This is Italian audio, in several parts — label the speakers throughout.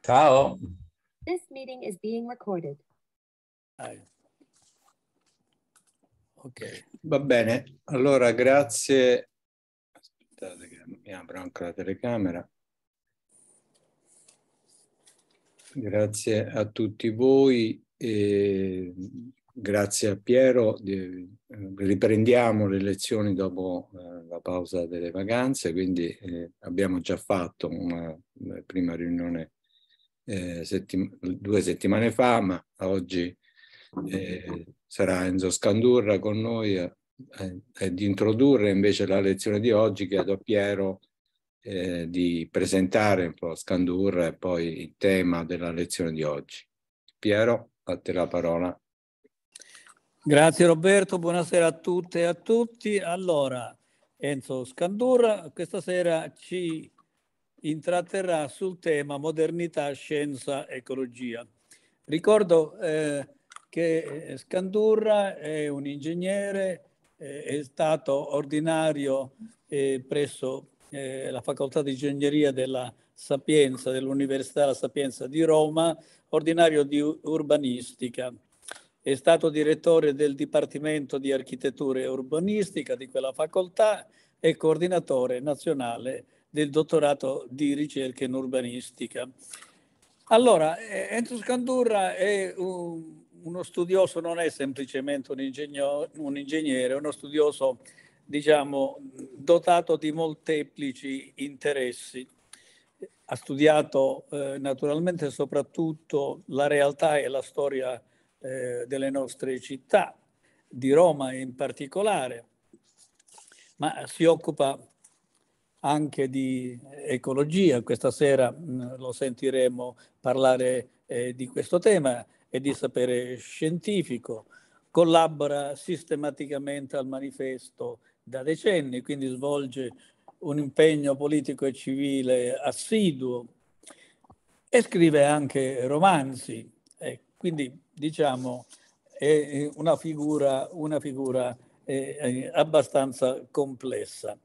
Speaker 1: Ciao. This meeting is being recorded. Ok, va bene. Allora, grazie. Aspettate che mi apro anche la telecamera. Grazie a tutti voi e grazie a Piero. Eh, riprendiamo le lezioni dopo eh, la pausa delle vacanze, quindi eh, abbiamo già fatto una prima riunione eh, settim due settimane fa, ma oggi eh, sarà Enzo Scandurra con noi eh, eh di introdurre invece la lezione di oggi, chiedo a Piero eh, di presentare un po' Scandurra e poi il tema della lezione di oggi. Piero, a te la parola.
Speaker 2: Grazie Roberto, buonasera a tutte e a tutti. Allora, Enzo Scandurra questa sera ci intratterrà sul tema modernità, scienza, ecologia. Ricordo eh, che eh, Scandurra è un ingegnere, eh, è stato ordinario eh, presso eh, la facoltà di ingegneria della Sapienza, dell'Università della Sapienza di Roma, ordinario di urbanistica. È stato direttore del Dipartimento di Architettura e Urbanistica di quella facoltà e coordinatore nazionale del dottorato di ricerca in urbanistica. Allora, eh, Enzo Scandurra è un, uno studioso, non è semplicemente un, ingegno, un ingegnere, è uno studioso, diciamo, dotato di molteplici interessi. Ha studiato eh, naturalmente soprattutto la realtà e la storia eh, delle nostre città, di Roma in particolare, ma si occupa anche di ecologia. Questa sera lo sentiremo parlare eh, di questo tema e di sapere scientifico. Collabora sistematicamente al manifesto da decenni, quindi svolge un impegno politico e civile assiduo e scrive anche romanzi. Eh, quindi diciamo è una figura, una figura eh, eh abbastanza complessa.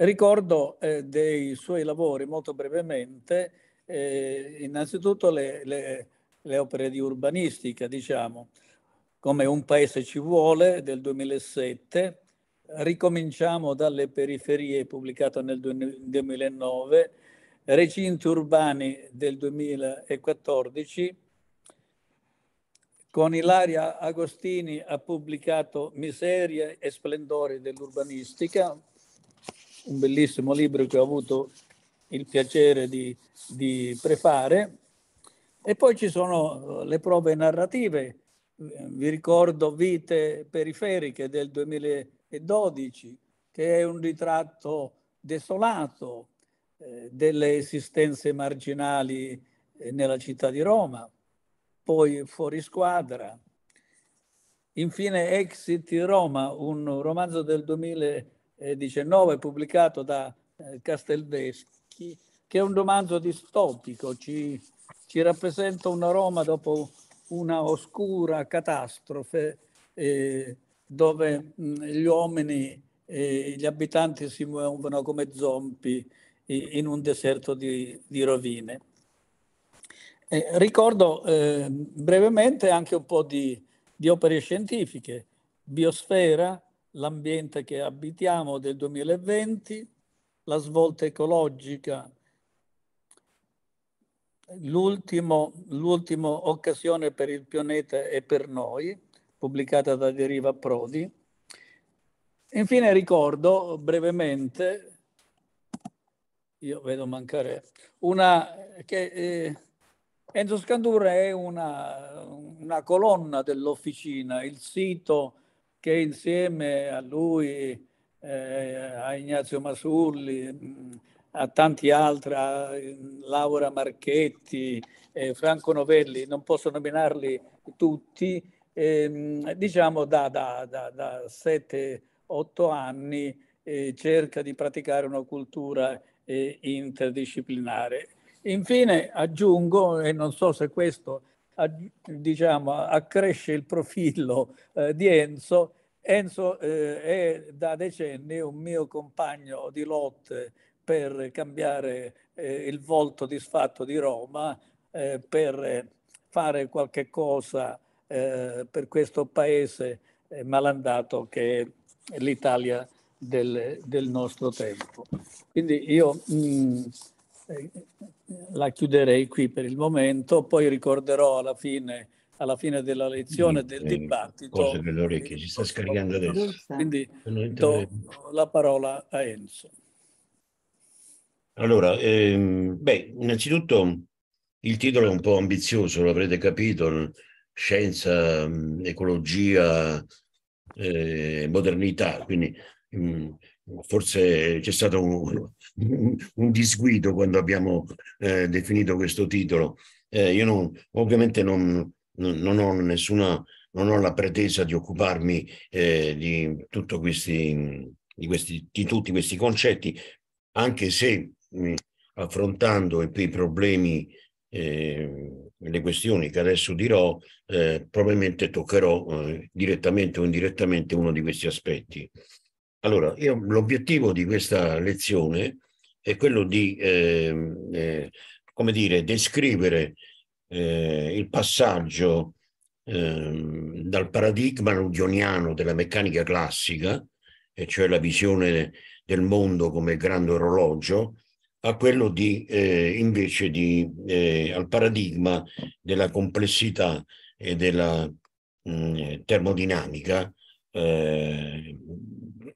Speaker 2: Ricordo eh, dei suoi lavori molto brevemente, eh, innanzitutto le, le, le, opere di urbanistica, diciamo, come Un paese ci vuole del 2007, Ricominciamo dalle periferie pubblicato nel 2009, Recinti urbani del 2014, con Ilaria Agostini ha pubblicato Miserie e splendori dell'urbanistica, un bellissimo libro che ho avuto il piacere di, di prefare. E poi ci sono eh, le prove narrative, vi ricordo Vite periferiche del 2012, che è un ritratto desolato eh, delle esistenze marginali eh, nella città di Roma, poi Fuori squadra, infine Exit Roma, un romanzo del 2012 19 pubblicato da eh, Castelvecchi, che è un romanzo distopico, ci, ci rappresenta una Roma dopo una oscura catastrofe eh, dove mh, mm, gli uomini e gli abitanti si muovono come zombie in un deserto di, di rovine. Eh, ricordo eh, brevemente anche un po' di, di opere scientifiche, Biosfera, l'ambiente che abitiamo del 2020, la svolta ecologica, l'ultimo, l'ultima occasione per il pianeta e per noi, pubblicata da Deriva Prodi. Infine ricordo brevemente, io vedo mancare, una che... Eh, Enzo Scandura è una, una colonna dell'Officina, il sito che insieme a lui, eh, a Ignazio Masulli, mm, a tanti altri, a mm, Laura Marchetti, eh, Franco Novelli, non posso nominarli tutti, eh, diciamo da, da, da, da 7-8 anni eh, cerca di praticare una cultura eh, interdisciplinare. Infine aggiungo, e non so se questo a, diciamo, accresce il profilo eh, di Enzo. Enzo eh, è da decenni un mio compagno di lotte per cambiare eh, il volto disfatto di Roma, eh, per fare qualche cosa eh, per questo paese eh, malandato che è l'Italia del, del nostro tempo. Quindi io mh, mm, la chiuderei qui per il momento, poi ricorderò alla fine, alla fine della lezione, del dibattito. Cose
Speaker 3: per le orecchie, ci sta scaricando adesso.
Speaker 2: Quindi do la parola a Enzo.
Speaker 3: Allora, ehm, beh, innanzitutto il titolo è un po' ambizioso, lo avrete capito, scienza, ecologia, eh, modernità, quindi mh, mm, forse c'è stato un, un, disguido quando abbiamo eh, definito questo titolo. Eh, io non, ovviamente non, non, ho nessuna, non ho la pretesa di occuparmi eh, di, questi, di, questi, di, tutti questi concetti, anche se mh, mm, affrontando i problemi eh, le questioni che adesso dirò, eh, probabilmente toccherò eh, direttamente o indirettamente uno di questi aspetti. Allora, l'obiettivo di questa lezione è quello di eh, eh, come dire, descrivere eh, il passaggio ehm, dal paradigma rudioniano della meccanica classica, e cioè la visione del mondo come grande orologio, a quello di, eh, invece di, eh, al paradigma della complessità e della mh, mm, termodinamica, eh,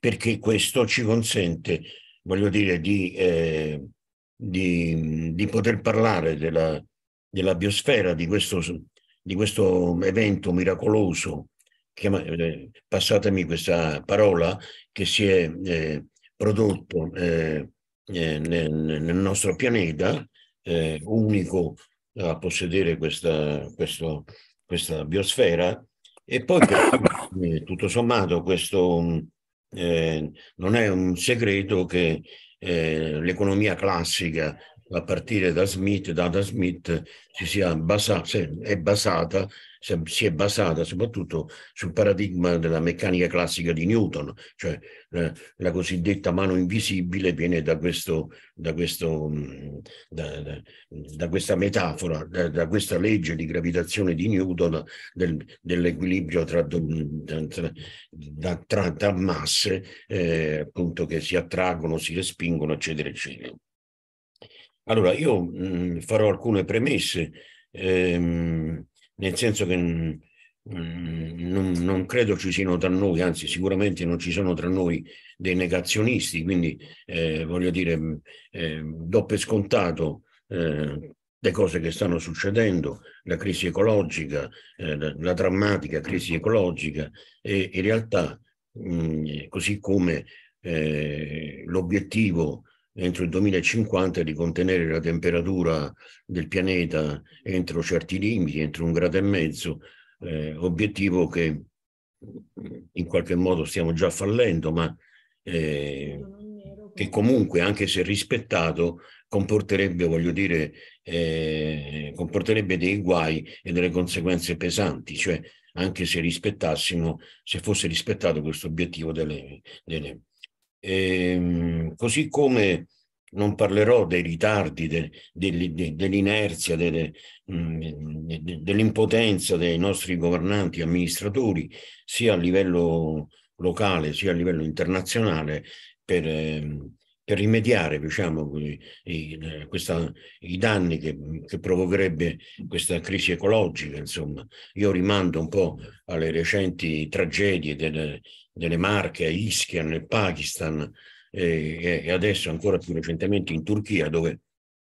Speaker 3: perché questo ci consente voglio dire, di, eh, di, di poter parlare della, della biosfera, di questo, di questo evento miracoloso, che, eh, passatemi questa parola, che si è eh, prodotto eh, eh, nel, nel, nostro pianeta, eh, unico a possedere questa, questo, questa biosfera, e poi per, tutto sommato questo, eh, non è un segreto che eh, l'economia classica, a partire da Smith, da Adam Smith, si basa, è basata, si è basata soprattutto sul paradigma della meccanica classica di Newton, cioè eh, la cosiddetta mano invisibile viene da, questo, da, questo, mm, da, da questa metafora, da, questa legge di gravitazione di Newton del, dell'equilibrio tra, tra, tra, tra masse eh, appunto che si attraggono, si respingono, eccetera, eccetera. Allora, io mh, mm, farò alcune premesse, ehm, nel senso che... Mh, mm, Mm, non, non, credo ci siano tra noi, anzi sicuramente non ci sono tra noi dei negazionisti, quindi eh, voglio dire, eh, do per scontato eh, le cose che stanno succedendo, la crisi ecologica, eh, la, la, drammatica crisi ecologica e in realtà mh, mm, così come eh, l'obiettivo entro il 2050 di contenere la temperatura del pianeta entro certi limiti, entro un grado e mezzo, eh, obiettivo che eh, in qualche modo stiamo già fallendo, ma eh, che comunque, anche se rispettato, comporterebbe, voglio dire, eh, comporterebbe dei guai e delle conseguenze pesanti, cioè anche se rispettassimo, se fosse rispettato questo obiettivo delle... delle. E, ehm, così come non parlerò dei ritardi, de, de, de, mm, dell'inerzia, dell'impotenza dei nostri governanti e amministratori, sia a livello locale sia a livello internazionale, per, ehm, per rimediare diciamo, i, questa, i danni che, che, provocherebbe questa crisi ecologica. Insomma. Io rimando un po' alle recenti tragedie delle, delle Marche, a Ischia, nel Pakistan, e, adesso ancora più recentemente in Turchia, dove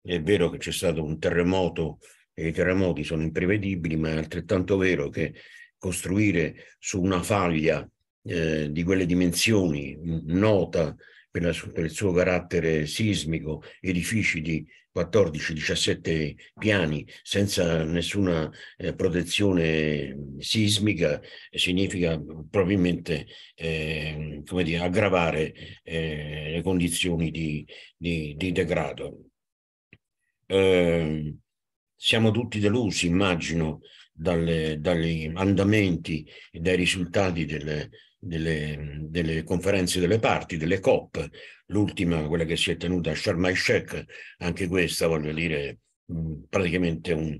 Speaker 3: è vero che c'è stato un terremoto e i terremoti sono imprevedibili, ma è altrettanto vero che costruire su una faglia eh, di quelle dimensioni, nota per, la, per, il suo carattere sismico, edifici di 14-17 piani senza nessuna eh, protezione sismica significa probabilmente eh, dire, aggravare eh, le condizioni di, di, di degrado. Ehm, siamo tutti delusi, immagino, dalle, dagli andamenti e dai risultati delle, delle, delle conferenze delle parti, delle COP, l'ultima, quella che si è tenuta a Sharm el-Sheikh, anche questa, voglio dire, mm, praticamente un,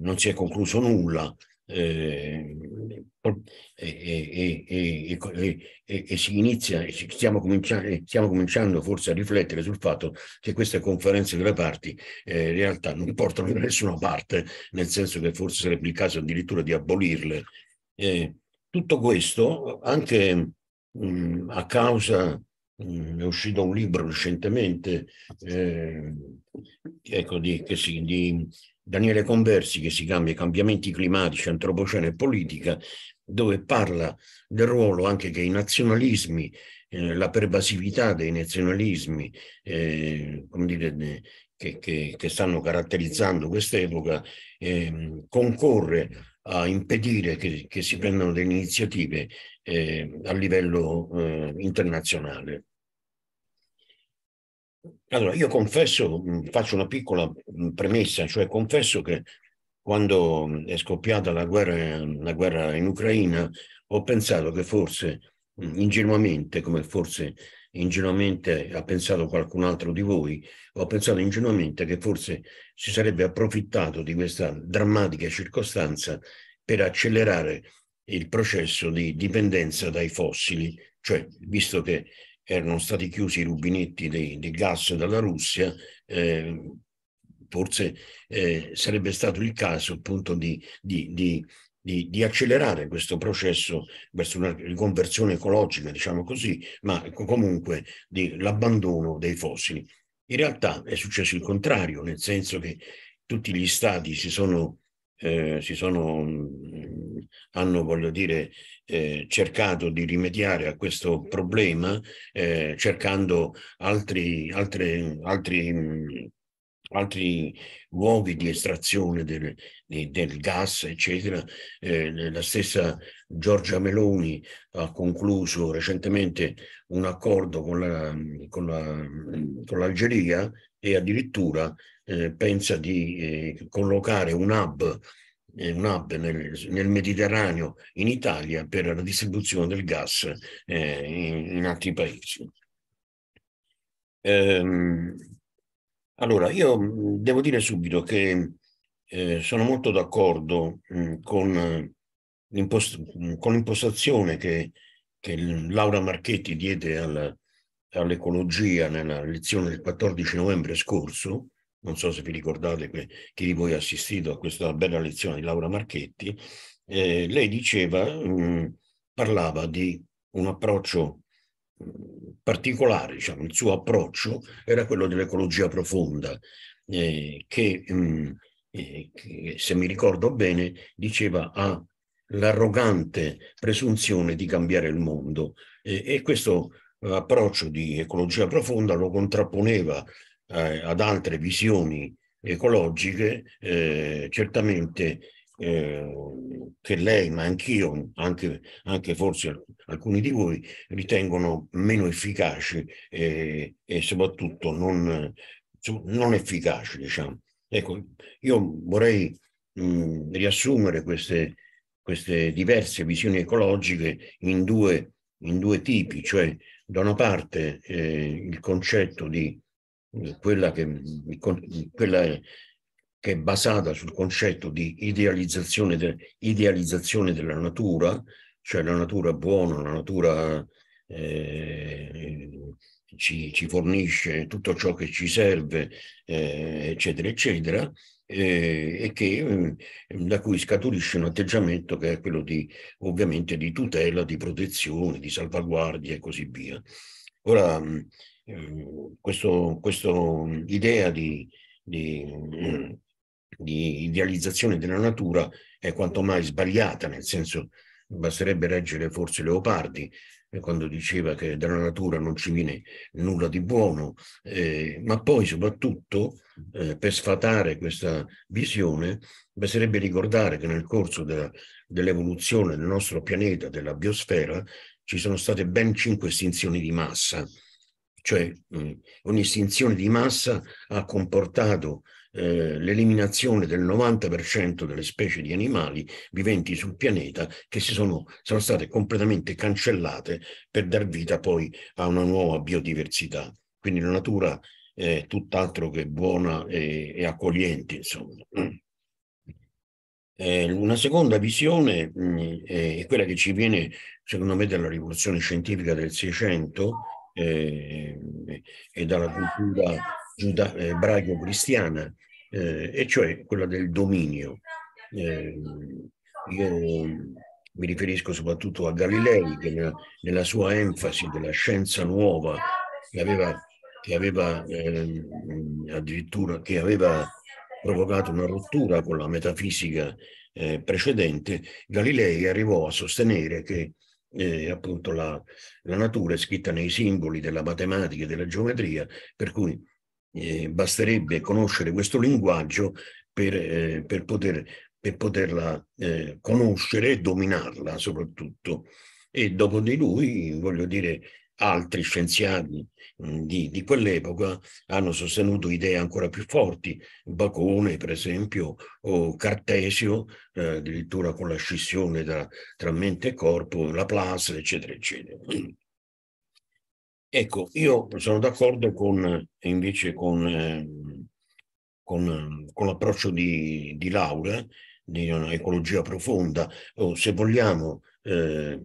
Speaker 3: non si è concluso nulla, eh, e, e, e, e, si inizia, stiamo cominciando, stiamo cominciando, forse a riflettere sul fatto che queste conferenze delle parti eh, in realtà non portano da nessuna parte, nel senso che forse sarebbe il caso addirittura di abolirle. Eh, tutto questo, anche mh, mm, a causa, mh, mm, è uscito un libro recentemente eh, ecco, di, si, di, Daniele Conversi che si chiama I cambiamenti climatici, antropocene e politica, dove parla del ruolo anche che i nazionalismi, eh, la pervasività dei nazionalismi, eh, come dire, che, che, che, stanno caratterizzando quest'epoca, ehm, concorre a impedire che, che si prendano delle iniziative eh, a livello eh, internazionale. Allora, io confesso, mm, faccio una piccola mm, premessa, cioè confesso che quando mm, è scoppiata la guerra, la guerra in Ucraina ho pensato che forse ingenuamente, come forse ingenuamente ha pensato qualcun altro di voi, ho pensato ingenuamente che forse si sarebbe approfittato di questa drammatica circostanza per accelerare il processo di dipendenza dai fossili, cioè visto che erano stati chiusi i rubinetti dei, dei gas dalla Russia, eh, forse eh, sarebbe stato il caso appunto di, di, di di, di, accelerare questo processo verso una riconversione ecologica, diciamo così, ma comunque dell'abbandono dei fossili. In realtà è successo il contrario, nel senso che tutti gli stati si sono, eh, si sono mm, hanno, voglio dire, eh, cercato di rimediare a questo problema eh, cercando altri, altre, altri mh, mm, altri luoghi di estrazione del, del gas, eccetera. Eh, la stessa Giorgia Meloni ha concluso recentemente un accordo con, la, con, la, con l'Algeria e addirittura eh, pensa di eh, collocare un hub, eh, un hub nel, nel, Mediterraneo in Italia per la distribuzione del gas eh, in, in altri paesi. Ehm, allora, io mhmm, devo dire subito che eh, sono molto d'accordo mhmm, con, eh, l'impost- mhmm, con, l'impostazione che, che Laura Marchetti diede al, all'ecologia nella lezione del 14 novembre scorso. Non so se vi ricordate que- chi di voi ha assistito a questa bella lezione di Laura Marchetti. Eh, lei diceva, mh, parlava di un approccio particolare, diciamo, il suo approccio era quello dell'ecologia profonda, eh, che, mh, mm, eh, che, se mi ricordo bene, diceva ha l'arrogante presunzione di cambiare il mondo. E, e questo approccio di ecologia profonda lo contrapponeva eh, ad altre visioni ecologiche, eh, certamente eh, che lei, ma anch'io, anche, anche, forse alcuni di voi, ritengono meno efficaci eh, e soprattutto non, non efficaci, diciamo. Ecco, io vorrei mh, mm, riassumere queste, queste diverse visioni ecologiche in due, in due tipi, cioè da una parte eh, il concetto di quella, che, quella che è basata sul concetto di idealizzazione, de, idealizzazione della natura, cioè la natura buona, la natura eh, ci, ci, fornisce tutto ciò che ci serve, eh, eccetera, eccetera, eh, e che, eh, da cui scaturisce un atteggiamento che è quello di, ovviamente, di tutela, di protezione, di salvaguardia e così via. Ora, eh, questa idea di, di, di idealizzazione della natura è quanto mai sbagliata, nel senso basterebbe leggere forse Leopardi eh, quando diceva che dalla natura non ci viene nulla di buono, eh, ma poi soprattutto eh, per sfatare questa visione basterebbe ricordare che nel corso della, dell'evoluzione del nostro pianeta, della biosfera, ci sono state ben cinque estinzioni di massa, cioè mh, mm, ogni estinzione di massa ha comportato eh, l'eliminazione del 90% delle specie di animali viventi sul pianeta che sono, sono state completamente cancellate per dar vita poi a una nuova biodiversità. Quindi la natura è tutt'altro che buona e, e accogliente, insomma. Eh, una seconda visione mh, mm, è quella che ci viene, secondo me, dalla rivoluzione scientifica del Seicento eh, e dalla cultura eh, ebraico-cristiana, eh, e cioè quella del dominio. Eh, io mi riferisco soprattutto a Galilei che nella, nella sua enfasi della scienza nuova che aveva, che aveva eh, addirittura che aveva provocato una rottura con la metafisica eh, precedente, Galilei arrivò a sostenere che eh, appunto la, la, natura è scritta nei simboli della matematica e della geometria, per cui eh, basterebbe conoscere questo linguaggio per, eh, per, poter, per poterla eh, conoscere e dominarla soprattutto. E dopo di lui, voglio dire, altri scienziati mm, di, di quell'epoca hanno sostenuto idee ancora più forti, Bacone per esempio o Cartesio, eh, addirittura con la scissione tra, tra, mente e corpo, Laplace, eccetera, eccetera. Ecco, io sono d'accordo con, eh, invece con, eh, con, eh, con l'approccio di, di Laura, di un'ecologia profonda, o oh, se vogliamo eh,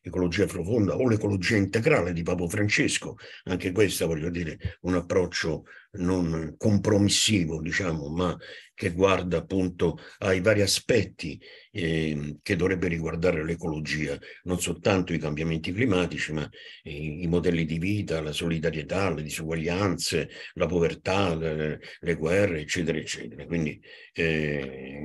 Speaker 3: ecologia profonda o l'ecologia integrale di Papa Francesco, anche questa voglio dire un approccio non compromissivo, diciamo, ma che guarda appunto ai vari aspetti eh, che dovrebbe riguardare l'ecologia, non soltanto i cambiamenti climatici, ma i, i modelli di vita, la solidarietà, le disuguaglianze, la povertà, le, le guerre, eccetera, eccetera. Quindi eh,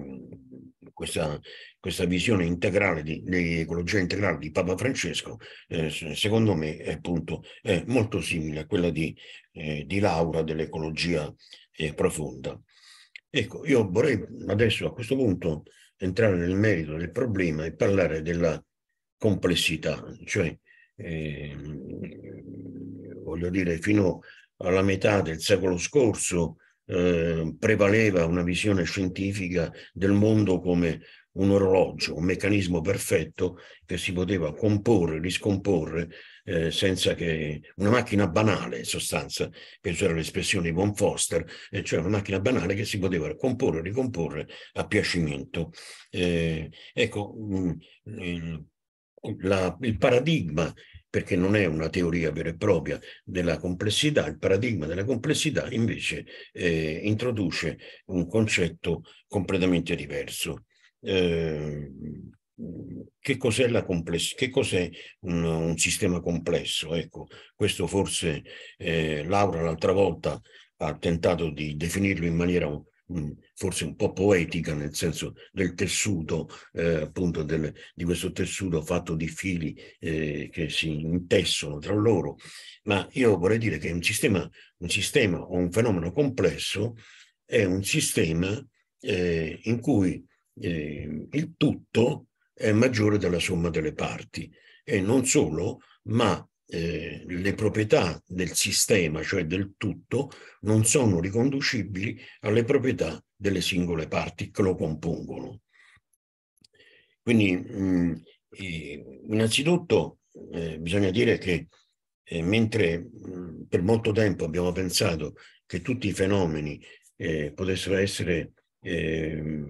Speaker 3: questa questa visione integrale di, di ecologia integrale di Papa Francesco, eh, secondo me è, appunto, è molto simile a quella di, eh, di Laura dell'ecologia eh, profonda. Ecco, io vorrei adesso a questo punto entrare nel merito del problema e parlare della complessità, cioè ehm, voglio dire fino alla metà del secolo scorso eh, prevaleva una visione scientifica del mondo come un orologio, un meccanismo perfetto che si poteva comporre, riscomporre eh, senza che una macchina banale, in sostanza, che c'era l'espressione di Von Foster, eh, cioè una macchina banale che si poteva comporre, e ricomporre a piacimento. Eh, ecco, mh, mm, il, la, il paradigma perché non è una teoria vera e propria della complessità, il paradigma della complessità invece eh, introduce un concetto completamente diverso. Ehm, che cos'è, la compless- che cos'è un, un, sistema complesso. Ecco, questo forse eh, Laura l'altra volta ha tentato di definirlo in maniera forse un po' poetica nel senso del tessuto, eh, appunto del, di questo tessuto fatto di fili eh, che si intessono tra loro, ma io vorrei dire che un sistema, un sistema o un fenomeno complesso è un sistema eh, in cui eh, il tutto è maggiore della somma delle parti e non solo, ma eh, le proprietà del sistema, cioè del tutto, non sono riconducibili alle proprietà delle singole parti che lo compongono. Quindi, mh, mm, eh, innanzitutto, eh, bisogna dire che eh, mentre mh, mm, per molto tempo abbiamo pensato che tutti i fenomeni eh, potessero essere eh,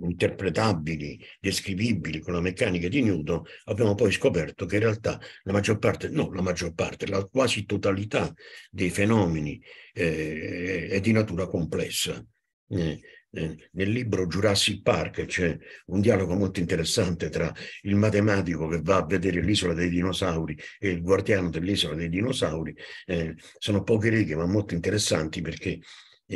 Speaker 3: interpretabili, descrivibili con la meccanica di Newton, abbiamo poi scoperto che in realtà la maggior parte, no, la maggior parte, la quasi totalità dei fenomeni eh, è di natura complessa. Eh, eh nel libro Jurassic Park c'è un dialogo molto interessante tra il matematico che va a vedere l'isola dei dinosauri e il guardiano dell'isola dei dinosauri. Eh, sono poche righe ma molto interessanti perché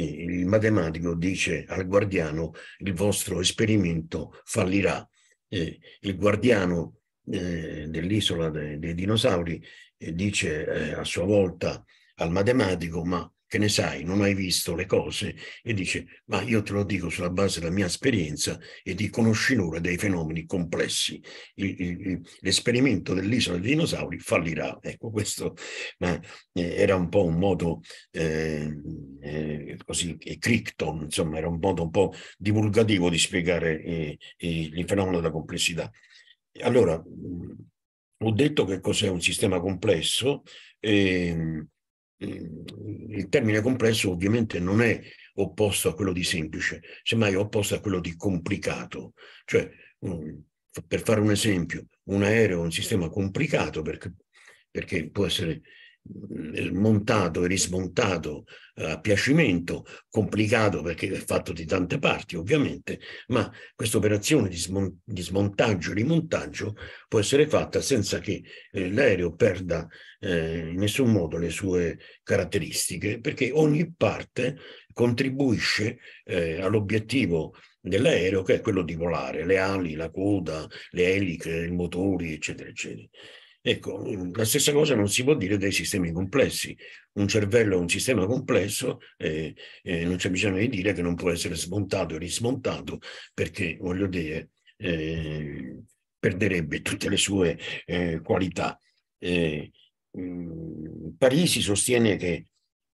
Speaker 3: il matematico dice al guardiano il vostro esperimento fallirà. il guardiano eh, dell'isola dei, dinosauri eh, dice eh, a sua volta al matematico ma che ne sai, non hai visto le cose e dice ma io te lo dico sulla base della mia esperienza e di conoscitura dei fenomeni complessi. Il, il, l'esperimento dell'isola dei dinosauri fallirà. Ecco, questo ma, eh, era un po' un modo eh, eh, così, Crichton, insomma, era un modo un po' divulgativo di spiegare eh, eh il fenomeno della complessità. Allora, ho detto che cos'è un sistema complesso. Eh, il termine complesso ovviamente non è opposto a quello di semplice, semmai è opposto a quello di complicato. Cioè, per fare un esempio, un aereo è un sistema complicato perché, perché può essere montato e rismontato eh, a piacimento, complicato perché è fatto di tante parti ovviamente, ma questa operazione di, smon- di smontaggio e rimontaggio può essere fatta senza che eh, l'aereo perda eh, in nessun modo le sue caratteristiche, perché ogni parte contribuisce eh, all'obiettivo dell'aereo che è quello di volare, le ali, la coda, le eliche, i motori, eccetera, eccetera. Ecco, la stessa cosa non si può dire dei sistemi complessi. Un cervello è un sistema complesso e, eh, e eh, non c'è bisogno di dire che non può essere smontato e rismontato perché, voglio dire, eh, perderebbe tutte le sue eh, qualità. Eh, mh, mm, Parisi sostiene che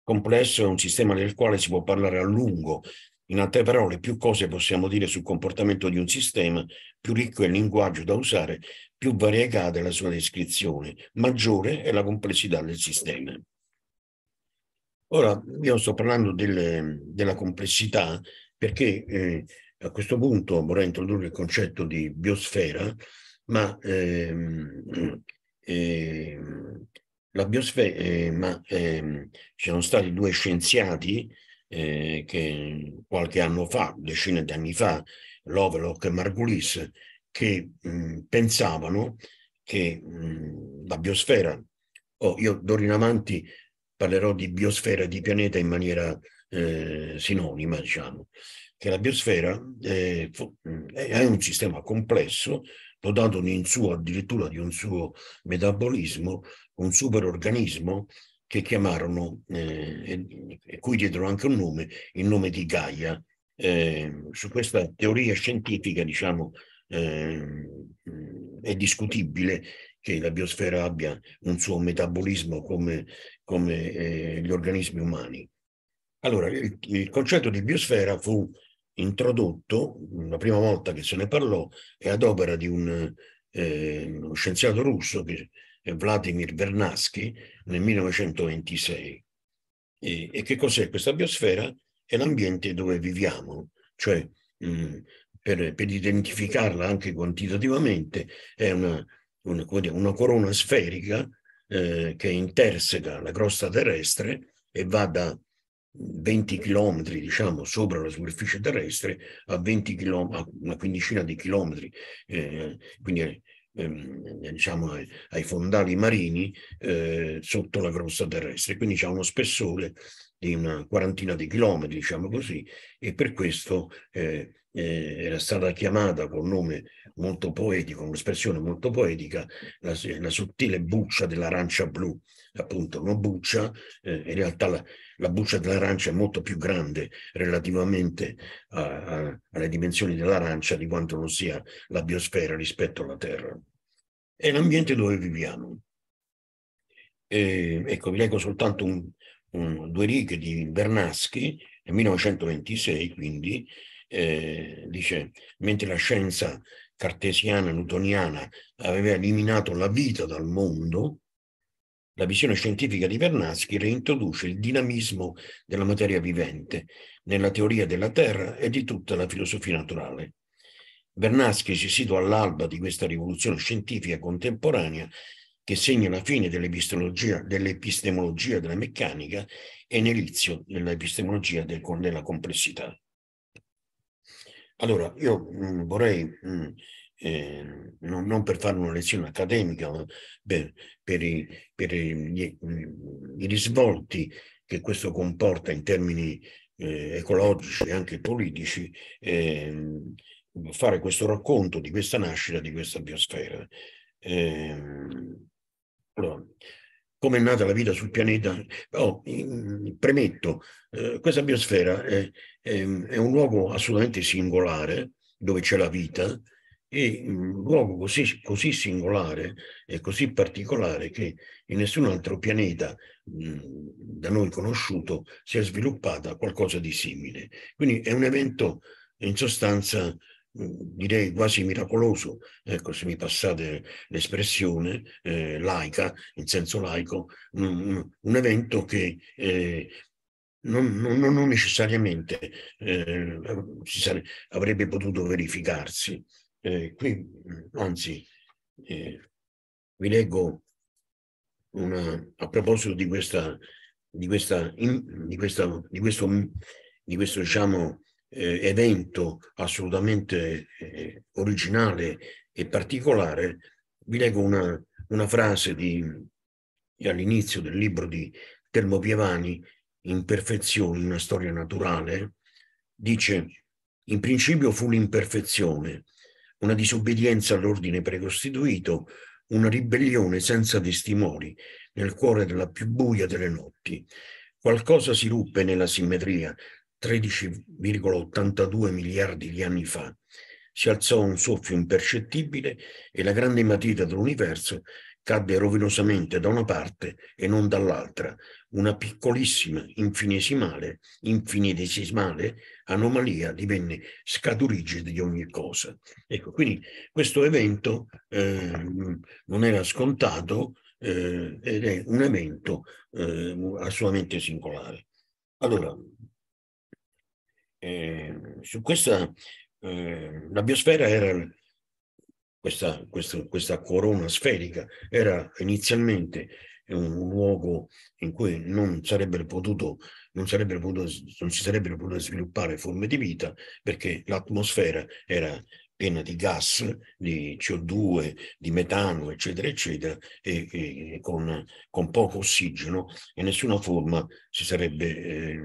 Speaker 3: complesso è un sistema del quale si può parlare a lungo. In altre parole, più cose possiamo dire sul comportamento di un sistema, più ricco è il linguaggio da usare più variegata è la sua descrizione, maggiore è la complessità del sistema. Ora, io sto parlando del, della complessità perché eh, a questo punto vorrei introdurre il concetto di biosfera, ma, ehm, ehm, biosfera, eh, ma ehm, ci sono stati due scienziati eh, che qualche anno fa, decine di anni fa, Lovelock e Margulis, che mh, pensavano che mh, la biosfera, oh, io d'ora in avanti parlerò di biosfera e di pianeta in maniera eh, sinonima, diciamo, che la biosfera eh, è un sistema complesso dotato in suo addirittura di un suo metabolismo, un superorganismo che chiamarono, eh, e cui diedero anche un nome, il nome di Gaia. Eh, su questa teoria scientifica, diciamo, eh, è discutibile che la biosfera abbia un suo metabolismo come, come eh, gli organismi umani. Allora, il, il, concetto di biosfera fu introdotto, la prima volta che se ne parlò, è ad opera di un, eh, uno scienziato russo, che è Vladimir Vernadsky, nel 1926. E, e che cos'è questa biosfera? È l'ambiente dove viviamo, cioè mh, mm, per, per identificarla anche quantitativamente, è una, una, una corona sferica eh, che interseca la crosta terrestre e va da 20 km diciamo sopra la superficie terrestre a, 20 km, a una quindicina di chilometri, eh, quindi eh, diciamo ai, ai fondali marini eh, sotto la crosta terrestre, quindi c'è uno spessore di una quarantina di chilometri, diciamo così, e per questo eh, eh, era stata chiamata con un nome molto poetico, un'espressione molto poetica, la, la sottile buccia dell'arancia blu, appunto una buccia, eh, in realtà la, la buccia dell'arancia è molto più grande relativamente a, a, alle dimensioni dell'arancia di quanto non sia la biosfera rispetto alla Terra. È l'ambiente dove viviamo. E, ecco, vi leggo soltanto un, um, due righe di Bernaschi, nel 1926 quindi, eh, dice, mentre la scienza cartesiana, newtoniana, aveva eliminato la vita dal mondo, la visione scientifica di Bernaschi reintroduce il dinamismo della materia vivente nella teoria della Terra e di tutta la filosofia naturale. Bernaschi si situa all'alba di questa rivoluzione scientifica contemporanea che segna la fine dell'epistemologia, dell'epistemologia della meccanica e l'inizio dell'epistemologia del, della complessità. Allora, io mh, mm, vorrei, mh, mm, eh, non, non, per fare una lezione accademica, ma per, per, i, per gli, mm, i, risvolti che questo comporta in termini eh, ecologici e anche politici, eh, fare questo racconto di questa nascita di questa biosfera. Eh, allora, come è nata la vita sul pianeta? Oh, premetto, eh, questa biosfera è, è, è, un luogo assolutamente singolare dove c'è la vita e un luogo così, così singolare e così particolare che in nessun altro pianeta mh, mm, da noi conosciuto si è sviluppata qualcosa di simile. Quindi è un evento in sostanza direi quasi miracoloso, ecco, se mi passate l'espressione eh, laica, in senso laico, un, un evento che eh, non, non, non, necessariamente eh, sare, avrebbe potuto verificarsi. Eh, qui, anzi, eh, vi leggo una, a proposito di questa, di questa, in, di questa di questo, di questo diciamo, eh, evento assolutamente eh, originale e particolare, vi leggo una, una frase di, all'inizio del libro di Telmo Pievani, Imperfezioni, una storia naturale, dice, in principio fu l'imperfezione, una disobbedienza all'ordine precostituito, una ribellione senza testimoni nel cuore della più buia delle notti. Qualcosa si ruppe nella simmetria 13,82 miliardi di anni fa, si alzò un soffio impercettibile e la grande matita dell'universo cadde rovinosamente da una parte e non dall'altra, una piccolissima, infinesimale, infinitesimale anomalia divenne scaturigide di ogni cosa. Ecco, quindi questo evento eh, non era scontato eh, ed è un evento eh, assolutamente singolare. Allora, eh, su questa, eh, la biosfera era questa, questa, questa, corona sferica, era inizialmente un luogo in cui non sarebbero potuto, non, sarebbero potuto, non si sarebbero potute sviluppare forme di vita perché l'atmosfera era piena di gas, di CO2, di metano, eccetera, eccetera, e, e con, con, poco ossigeno e nessuna forma si sarebbe eh,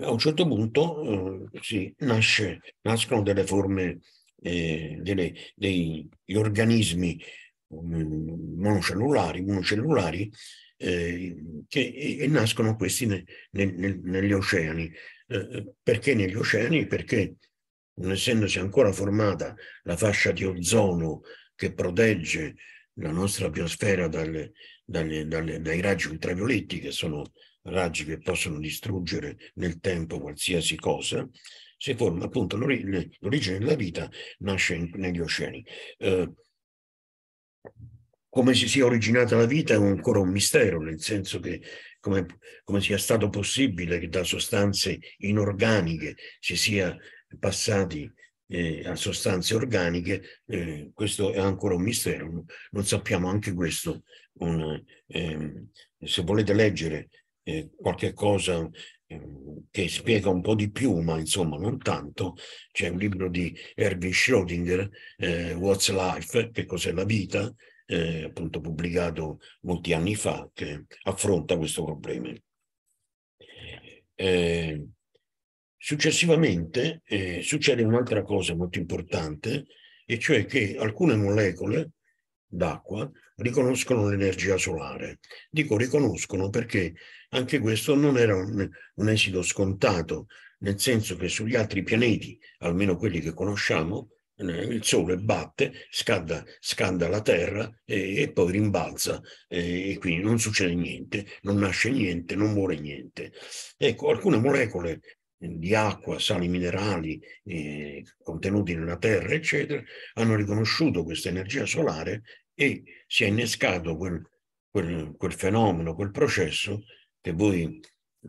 Speaker 3: a un certo punto eh, sì, nasce, nascono delle forme, eh, delle, degli organismi mm, monocellulari, monocellulari eh, che, e, nascono questi ne, ne, ne, negli oceani. Eh, eh, perché negli oceani? Perché non essendosi ancora formata la fascia di ozono che protegge la nostra biosfera dalle, dalle, dalle, dai raggi ultravioletti che sono raggi che possono distruggere nel tempo qualsiasi cosa, si forma appunto l'origine della vita nasce in, negli oceani. Eh, come si sia originata la vita è ancora un mistero, nel senso che come, come sia stato possibile che da sostanze inorganiche si sia passati eh, a sostanze organiche, eh, questo è ancora un mistero, non sappiamo anche questo. Un, ehm, se volete leggere eh, qualche cosa eh, che spiega un po' di più, ma insomma non tanto. C'è un libro di Erwin Schrödinger, eh, What's Life? Che cos'è la vita? Eh, appunto pubblicato molti anni fa, che affronta questo problema. Eh, successivamente eh, succede un'altra cosa molto importante, e cioè che alcune molecole d'acqua riconoscono l'energia solare. Dico riconoscono perché anche questo non era un, un esito scontato, nel senso che sugli altri pianeti, almeno quelli che conosciamo, eh, il Sole batte, scalda, scalda la Terra e, e poi rimbalza e, e quindi non succede niente, non nasce niente, non muore niente. Ecco, alcune molecole eh, di acqua, sali minerali eh, contenuti nella Terra, eccetera, hanno riconosciuto questa energia solare e si è innescato quel, quel, quel fenomeno, quel processo che voi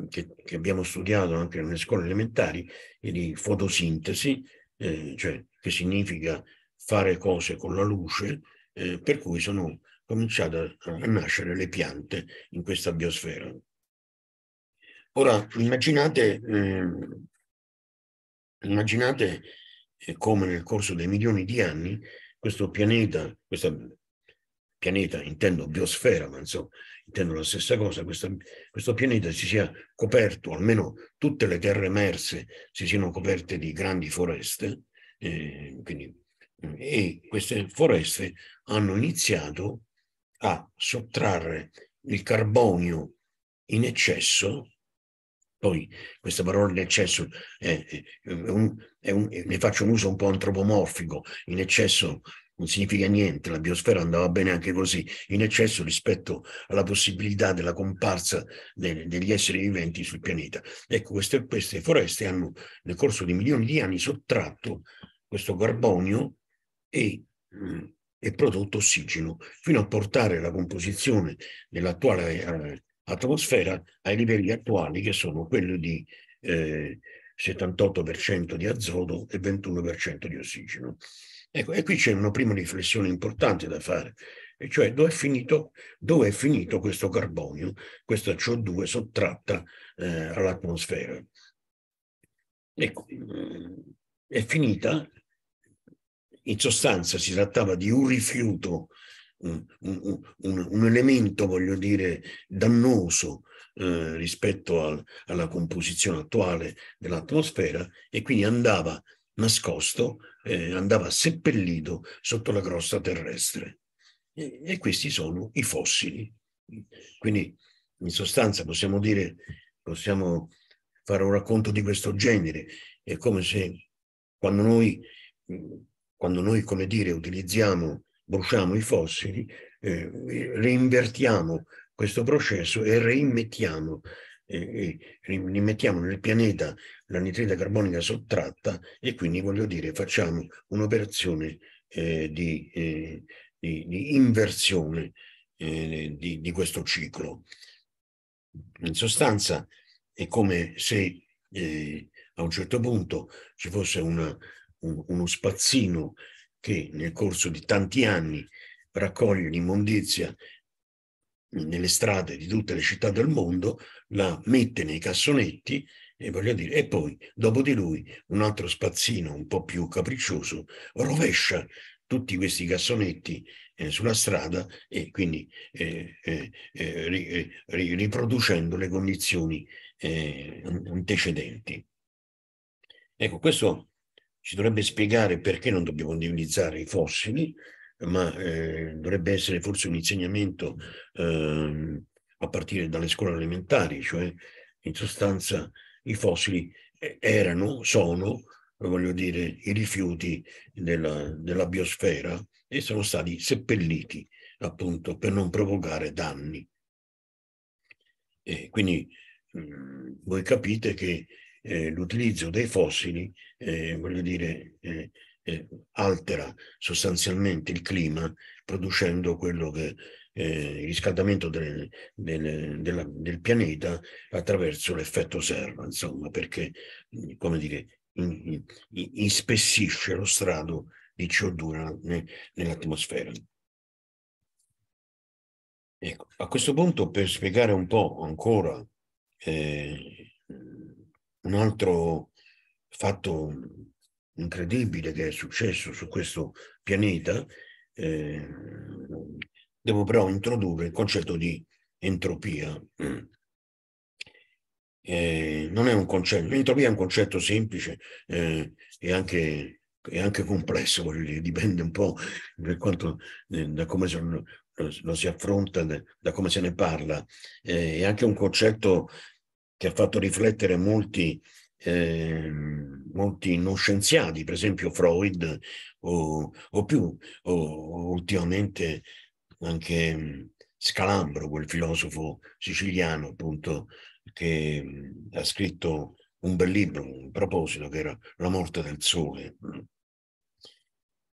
Speaker 3: che, che abbiamo studiato anche nelle scuole elementari, di fotosintesi, eh, cioè che significa fare cose con la luce, eh, per cui sono cominciate a, a nascere le piante in questa biosfera. Ora immaginate, ehm, eh, immaginate come nel corso dei milioni di anni questo pianeta, questa pianeta intendo biosfera, ma insomma, intendo la stessa cosa, questo, questo pianeta si sia coperto, almeno tutte le terre emerse si siano coperte di grandi foreste, eh, quindi, eh, e queste foreste hanno iniziato a sottrarre il carbonio in eccesso, poi questa parola in eccesso è, è, un, è un, ne faccio un uso un po' antropomorfico, in eccesso non significa niente, la biosfera andava bene anche così, in eccesso rispetto alla possibilità della comparsa de, degli esseri viventi sul pianeta. Ecco, queste, queste, foreste hanno nel corso di milioni di anni sottratto questo carbonio e, mh, mm, e prodotto ossigeno, fino a portare la composizione dell'attuale eh, atmosfera ai livelli attuali che sono quelli di... Eh, 78% di azoto e 21% di ossigeno. Ecco, e qui c'è una prima riflessione importante da fare, e cioè dove è finito, dove è finito questo carbonio, questa CO2 sottratta eh, all'atmosfera. Ecco, mm, è finita, in sostanza si trattava di un rifiuto, un, un, un, elemento, voglio dire, dannoso eh, rispetto al, alla composizione attuale dell'atmosfera e quindi andava nascosto, eh, andava seppellito sotto la crosta terrestre. E, e questi sono i fossili. Quindi, in sostanza, possiamo dire, possiamo fare un racconto di questo genere. È come se quando noi, quando noi come dire, utilizziamo, bruciamo i fossili, eh, reinvertiamo questo processo e reimmettiamo e, rimettiamo nel pianeta l'anidride carbonica sottratta e quindi voglio dire facciamo un'operazione eh, di, eh, di, di, inversione eh, di, di, questo ciclo. In sostanza è come se eh, a un certo punto ci fosse una, un, uno spazzino che nel corso di tanti anni raccoglie l'immondizia nelle strade di tutte le città del mondo, la mette nei cassonetti e voglio dire, e poi dopo di lui un altro spazzino un po' più capriccioso rovescia tutti questi cassonetti eh, sulla strada e quindi eh, eh, eh ri, eh, ri, riproducendo le condizioni eh, antecedenti. Ecco, questo ci dovrebbe spiegare perché non dobbiamo individualizzare i fossili, ma eh, dovrebbe essere forse un insegnamento eh, a partire dalle scuole elementari, cioè in sostanza i fossili eh, erano, sono, voglio dire, i rifiuti della, della biosfera e sono stati seppelliti appunto per non provocare danni. E quindi mh, mm, voi capite che eh, l'utilizzo dei fossili, eh, voglio dire, eh, eh, altera sostanzialmente il clima producendo quello che eh, il riscaldamento del, del, della, del, pianeta attraverso l'effetto serra, insomma, perché, come dire, in, in, ispessisce lo strato di CO2 ne, nell'atmosfera. Ecco, a questo punto, per spiegare un po' ancora eh, un altro fatto incredibile che è successo su questo pianeta, eh, devo però introdurre il concetto di entropia. Eh, non è un concetto, l'entropia è un concetto semplice eh, e anche, e anche complesso, dire, dipende un po' per quanto, eh, da come sono, lo si affronta, da come se ne parla. Eh, è anche un concetto che ha fatto riflettere molti eh, molti non scienziati, per esempio Freud o, o più, o, ultimamente anche Scalambro, quel filosofo siciliano appunto che ha scritto un bel libro in proposito che era La morte del sole.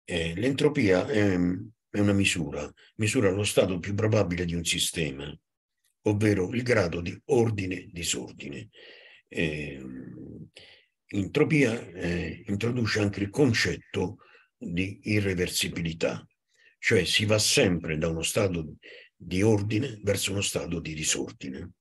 Speaker 3: Eh, l'entropia è, è una misura, misura lo stato più probabile di un sistema, ovvero il grado di ordine-disordine. Ehm, entropia eh, introduce anche il concetto di irreversibilità, cioè si va sempre da uno stato di ordine verso uno stato di disordine.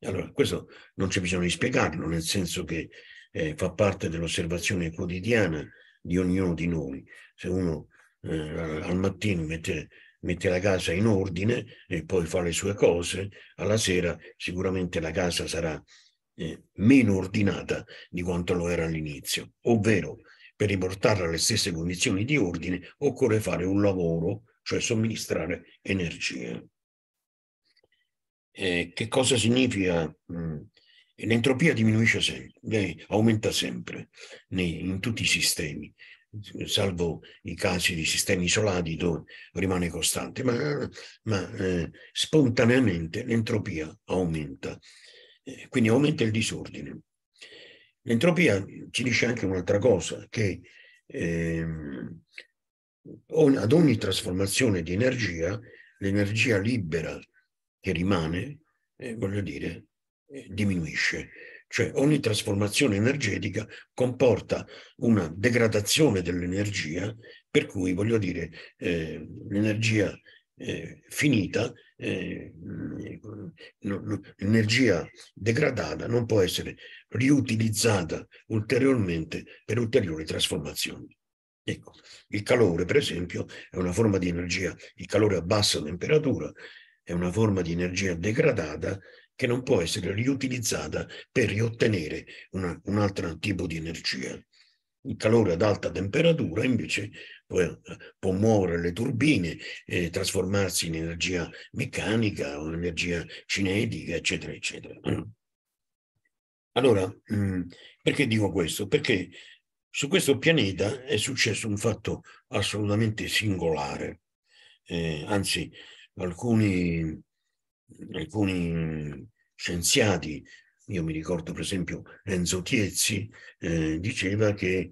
Speaker 3: Allora, questo non c'è bisogno di spiegarlo, nel senso che eh, fa parte dell'osservazione quotidiana di ognuno di noi. Se uno eh, al mattino mette, mette la casa in ordine e poi fa le sue cose, alla sera sicuramente la casa sarà eh, meno ordinata di quanto lo era all'inizio, ovvero per riportarla alle stesse condizioni di ordine occorre fare un lavoro, cioè somministrare energia. Eh, che cosa significa? Mm, l'entropia diminuisce sempre, eh, aumenta sempre nei, in tutti i sistemi, salvo i casi di sistemi isolati dove rimane costante, ma, ma eh, spontaneamente l'entropia aumenta eh, quindi aumenta il disordine. L'entropia ci dice anche un'altra cosa, che ehm, ad ogni trasformazione di energia, l'energia libera che rimane, eh, voglio dire, eh, diminuisce. Cioè ogni trasformazione energetica comporta una degradazione dell'energia, per cui, voglio dire, eh, l'energia eh, finita eh, l'energia degradata non può essere riutilizzata ulteriormente per ulteriori trasformazioni. Ecco, il calore, per esempio, è una forma di energia, il calore a bassa temperatura è una forma di energia degradata che non può essere riutilizzata per riottenere una, un altro tipo di energia. Il calore ad alta temperatura invece può muovere le turbine, e trasformarsi in energia meccanica o energia cinetica, eccetera, eccetera. Allora, mm, perché dico questo? Perché su questo pianeta è successo un fatto assolutamente singolare. Eh, anzi, alcuni, alcuni scienziati io mi ricordo per esempio Enzo Tiezzi eh, diceva che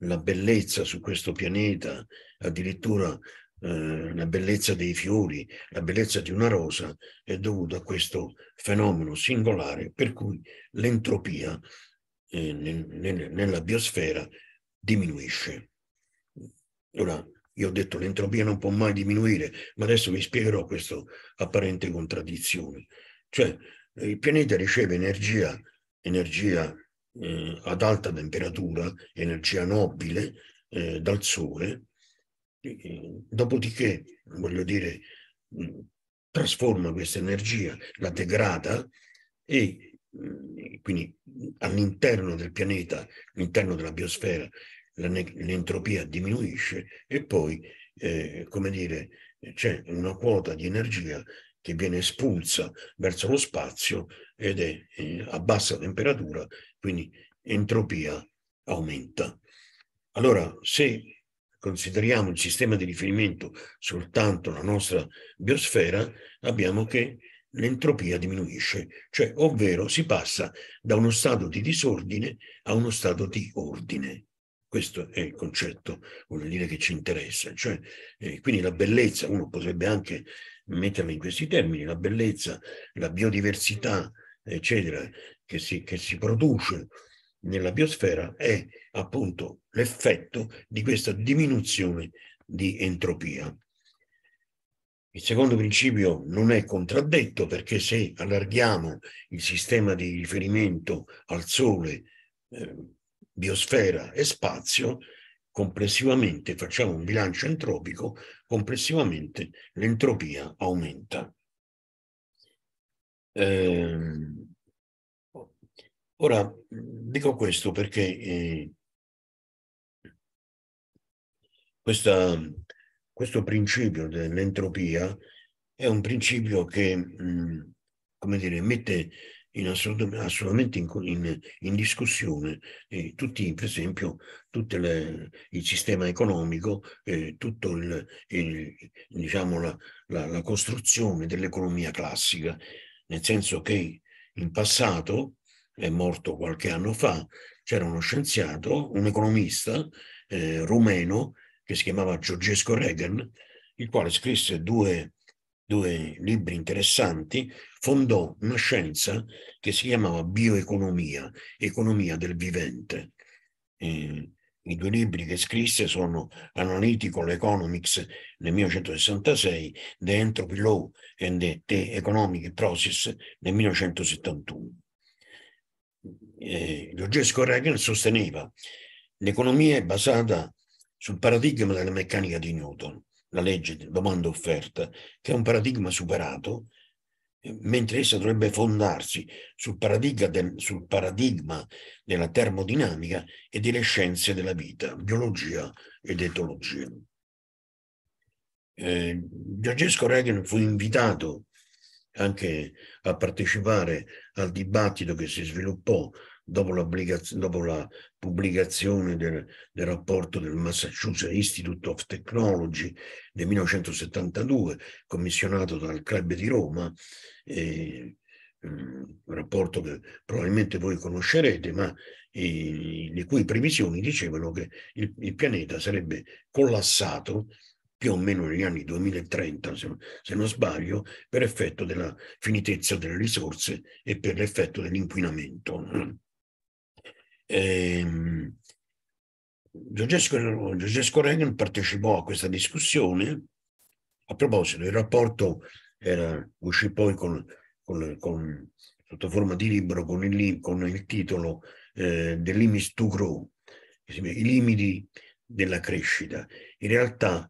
Speaker 3: la bellezza su questo pianeta, addirittura eh, la bellezza dei fiori, la bellezza di una rosa, è dovuta a questo fenomeno singolare per cui l'entropia eh, nel, nel, nella biosfera diminuisce. Ora, io ho detto l'entropia non può mai diminuire, ma adesso vi spiegherò questa apparente contraddizione. Cioè, il pianeta riceve energia, energia eh, ad alta temperatura, energia nobile, eh, dal sole, eh, dopodiché, voglio dire, mh, mm, trasforma questa energia, la degrada e mh, mm, quindi mm, all'interno del pianeta, all'interno della biosfera, l'entropia diminuisce e poi, eh, come dire, c'è una quota di energia che viene espulsa verso lo spazio ed è eh, a bassa temperatura quindi entropia aumenta. Allora, se consideriamo il sistema di riferimento soltanto la nostra biosfera, abbiamo che l'entropia diminuisce, cioè ovvero si passa da uno stato di disordine a uno stato di ordine. Questo è il concetto, vuol dire che ci interessa, cioè, eh, quindi la bellezza, uno potrebbe anche metterla in questi termini, la bellezza, la biodiversità, eccetera, che si, che si produce nella biosfera è appunto l'effetto di questa diminuzione di entropia. Il secondo principio non è contraddetto perché se allarghiamo il sistema di riferimento al Sole, eh, biosfera e spazio, complessivamente facciamo un bilancio entropico, complessivamente l'entropia
Speaker 4: aumenta. Eh, Ora, dico questo perché eh,
Speaker 3: questa, questo principio dell'entropia è un principio che, mh, mm, come dire, mette in assolut assolutamente in, in, in discussione eh, tutti, per esempio, tutto il sistema economico, eh, tutta diciamo, la, la, la costruzione dell'economia classica, nel senso che in passato è morto qualche anno fa, c'era uno scienziato, un economista eh, rumeno che si chiamava Giorgesco Reagan, il quale scrisse due, due libri interessanti, fondò una scienza che si chiamava bioeconomia, economia del vivente. Eh, i due libri che scrisse sono Analytical Economics nel 1966, The Entropy Law and the Economic Process nel 1971 eh, Gorgesco sosteneva l'economia è basata sul paradigma della meccanica di Newton, la legge domanda-offerta, che è un paradigma superato, eh, mentre essa dovrebbe fondarsi sul paradigma, del, sul paradigma della termodinamica e delle scienze della vita, biologia ed etologia. Eh, Giorgesco Reagan fu invitato anche a partecipare al dibattito che si sviluppò dopo, dopo la pubblicazione del, del, rapporto del Massachusetts Institute of Technology del 1972, commissionato dal Club di Roma, eh, un mm, rapporto che probabilmente voi conoscerete, ma eh, le cui previsioni dicevano che il, il pianeta sarebbe collassato più o meno negli anni 2030, se, non sbaglio, per effetto della finitezza delle risorse e per l'effetto dell'inquinamento. Ehm, Giorgesco Reagan partecipò a questa discussione. A proposito, il rapporto era, uscì poi con, con, con, sotto forma di libro con il, con il titolo eh, The Limits to Grow, i limiti della crescita. In realtà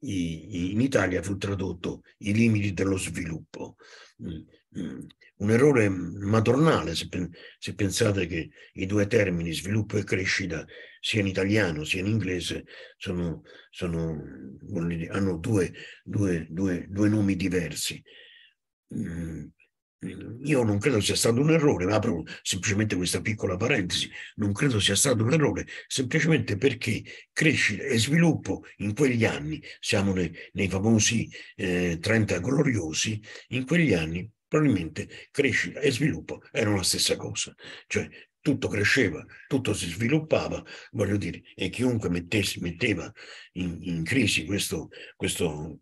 Speaker 3: in Italia fu tradotto I limiti dello sviluppo. Mm, mm. Un errore madornale se, se pensate che i due termini sviluppo e crescita, sia in italiano sia in inglese, sono, sono, hanno due, due, due, due nomi diversi. Mm. Ehm, io non credo sia stato un errore, ma apro semplicemente questa piccola parentesi, non credo sia stato un errore, semplicemente perché crescita e sviluppo in quegli anni, siamo nei, nei famosi eh, 30 gloriosi, in quegli anni probabilmente crescita e sviluppo erano la stessa cosa, cioè tutto cresceva, tutto si sviluppava, voglio dire, e chiunque mettesse, metteva in, in crisi questo, questo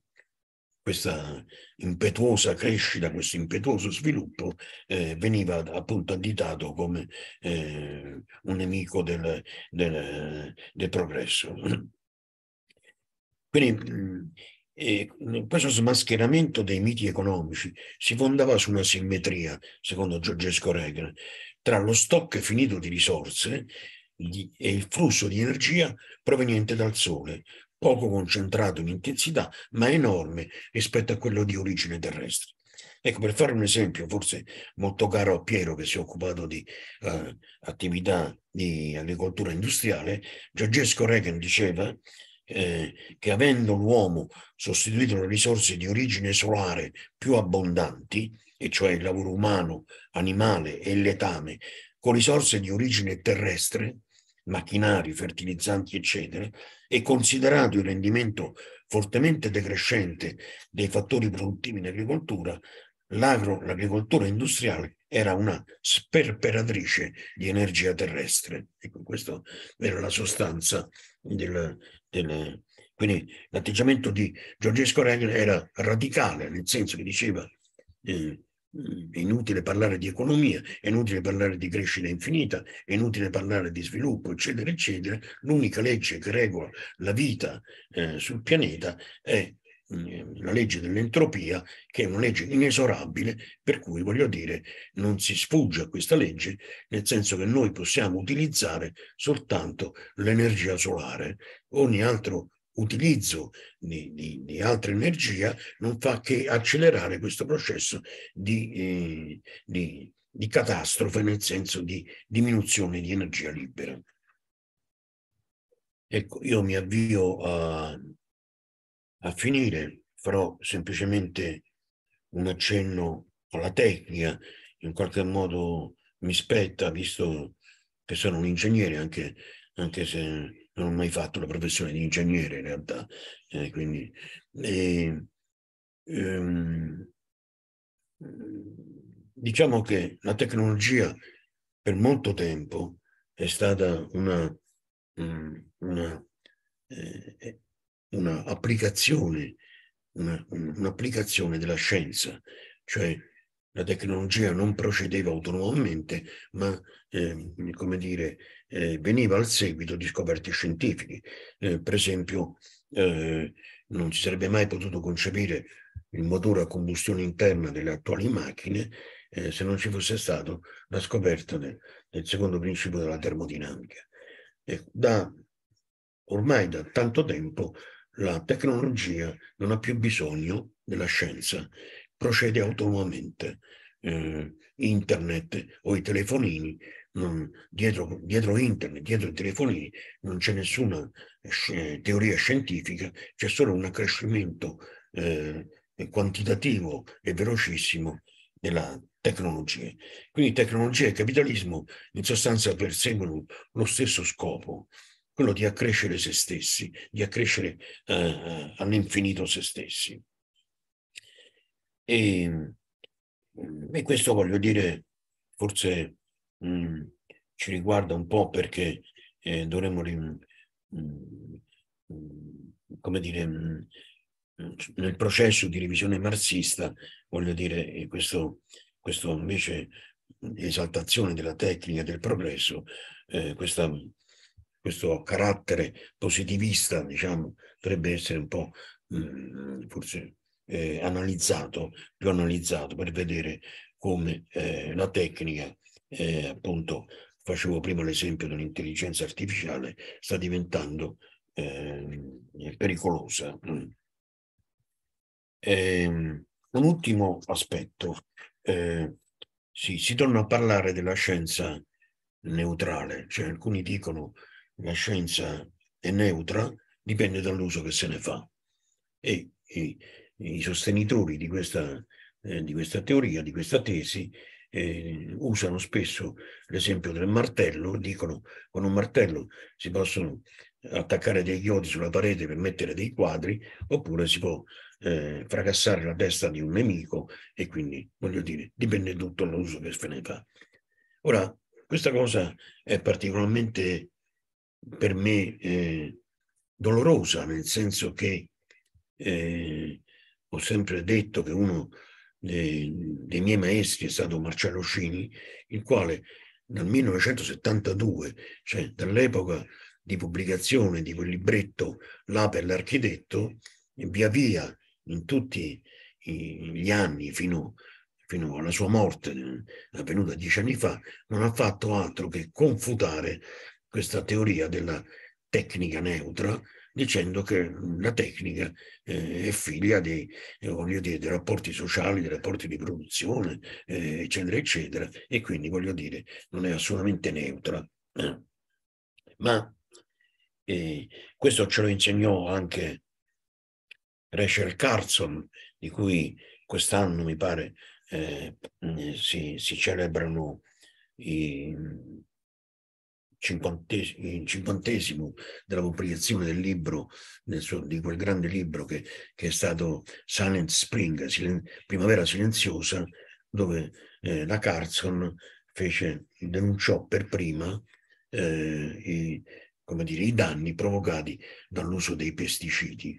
Speaker 3: questa impetuosa crescita, questo impetuoso sviluppo eh, veniva appunto additato come eh, un nemico del, del, del progresso. Quindi mm, eh, questo smascheramento dei miti economici si fondava su una simmetria, secondo Giorgesco Regner, tra lo stock finito di risorse e il flusso di energia proveniente dal Sole, poco concentrato in intensità, ma enorme rispetto a quello di origine terrestre. Ecco, per fare un esempio, forse molto caro a Piero che si è occupato di eh, attività di agricoltura industriale, Giorgesco Regan diceva eh, che avendo l'uomo sostituito le risorse di origine solare più abbondanti, e cioè il lavoro umano, animale e il letame, con risorse di origine terrestre, macchinari, fertilizzanti, eccetera, e considerato il rendimento fortemente decrescente dei fattori produttivi in agricoltura, l'agro, l'agricoltura industriale era una sperperatrice di energia terrestre. Ecco, questa era la sostanza del... del quindi l'atteggiamento di Giorgesco Regner era radicale, nel senso che diceva eh, è inutile parlare di economia, è inutile parlare di crescita infinita, è inutile parlare di sviluppo, eccetera, eccetera. L'unica legge che regola la vita eh, sul pianeta è mm, la legge dell'entropia, che è una legge inesorabile, per cui voglio dire non si sfugge a questa legge, nel senso che noi possiamo utilizzare soltanto l'energia solare, ogni altro utilizzo di, di, di, altra energia non fa che accelerare questo processo di, eh, di catastrofe nel senso di diminuzione di energia libera. Ecco, io mi avvio a, a finire, farò semplicemente un accenno alla tecnica, in qualche modo mi spetta, visto che sono un ingegnere, anche, anche se non ho mai fatto la professione di ingegnere in realtà, eh, quindi... E, ehm, diciamo che la tecnologia per molto tempo è stata una, mm, una, eh, una applicazione, una, un'applicazione della scienza, cioè la tecnologia non procedeva autonomamente, ma eh, come dire, eh, veniva al seguito di scoperte scientifiche. Eh, per esempio, eh, non si sarebbe mai potuto concepire il motore a combustione interna delle attuali macchine eh, se non ci fosse stata la scoperta del, del, secondo principio della termodinamica. E Da, ormai da tanto tempo la tecnologia non ha più bisogno della scienza, procede autonomamente. Eh, internet o i telefonini non, dietro, dietro, internet, dietro i telefonini, non c'è nessuna eh, eh, teoria scientifica, c'è solo un accrescimento eh, quantitativo e velocissimo della tecnologia. Quindi tecnologia e capitalismo in sostanza perseguono lo stesso scopo, quello di accrescere se stessi, di accrescere eh, all'infinito se stessi. E, e questo voglio dire, forse mh, mm, ci riguarda un po' perché eh, dovremmo, mh, mh, mm, mm, come dire, nel processo di revisione marxista, voglio dire, eh, questo, questo invece esaltazione della tecnica del progresso, eh, questa, questo carattere positivista, diciamo, dovrebbe essere un po' mh, forse eh, analizzato, più analizzato per vedere come eh, la tecnica eh, appunto facevo prima l'esempio dell'intelligenza artificiale, sta diventando eh, pericolosa. Eh, un ultimo aspetto, eh, sì, si torna a parlare della scienza neutrale, cioè alcuni dicono la scienza è neutra, dipende dall'uso che se ne fa. E, e i sostenitori di questa, eh, di questa teoria, di questa tesi, eh, usano spesso l'esempio del martello, dicono con un martello si possono attaccare dei chiodi sulla parete per mettere dei quadri, oppure si può eh, fracassare la testa di un nemico e quindi, voglio dire, dipende tutto dall'uso che se ne fa. Ora, questa cosa è particolarmente per me eh, dolorosa, nel senso che eh, ho sempre detto che uno dei, dei miei maestri è stato Marcello Scini, il quale dal 1972, cioè dall'epoca di pubblicazione di quel libretto Là e l'architetto, via via in tutti gli anni fino, fino alla sua morte, avvenuta dieci anni fa, non ha fatto altro che confutare questa teoria della tecnica neutra dicendo che la tecnica eh, è figlia dei, eh, dire, dei rapporti sociali, dei rapporti di produzione, eh, eccetera, eccetera, e quindi voglio dire non è assolutamente neutra. Eh. Ma eh, questo ce lo insegnò anche Rachel Carson, di cui quest'anno mi pare eh, si, si, celebrano i cinquantesimo della pubblicazione del libro, suo, di quel grande libro che, che è stato Silent Spring, silen- Primavera Silenziosa, dove eh, la Carson fece, denunciò per prima eh, i, dire, i, danni provocati dall'uso dei pesticidi.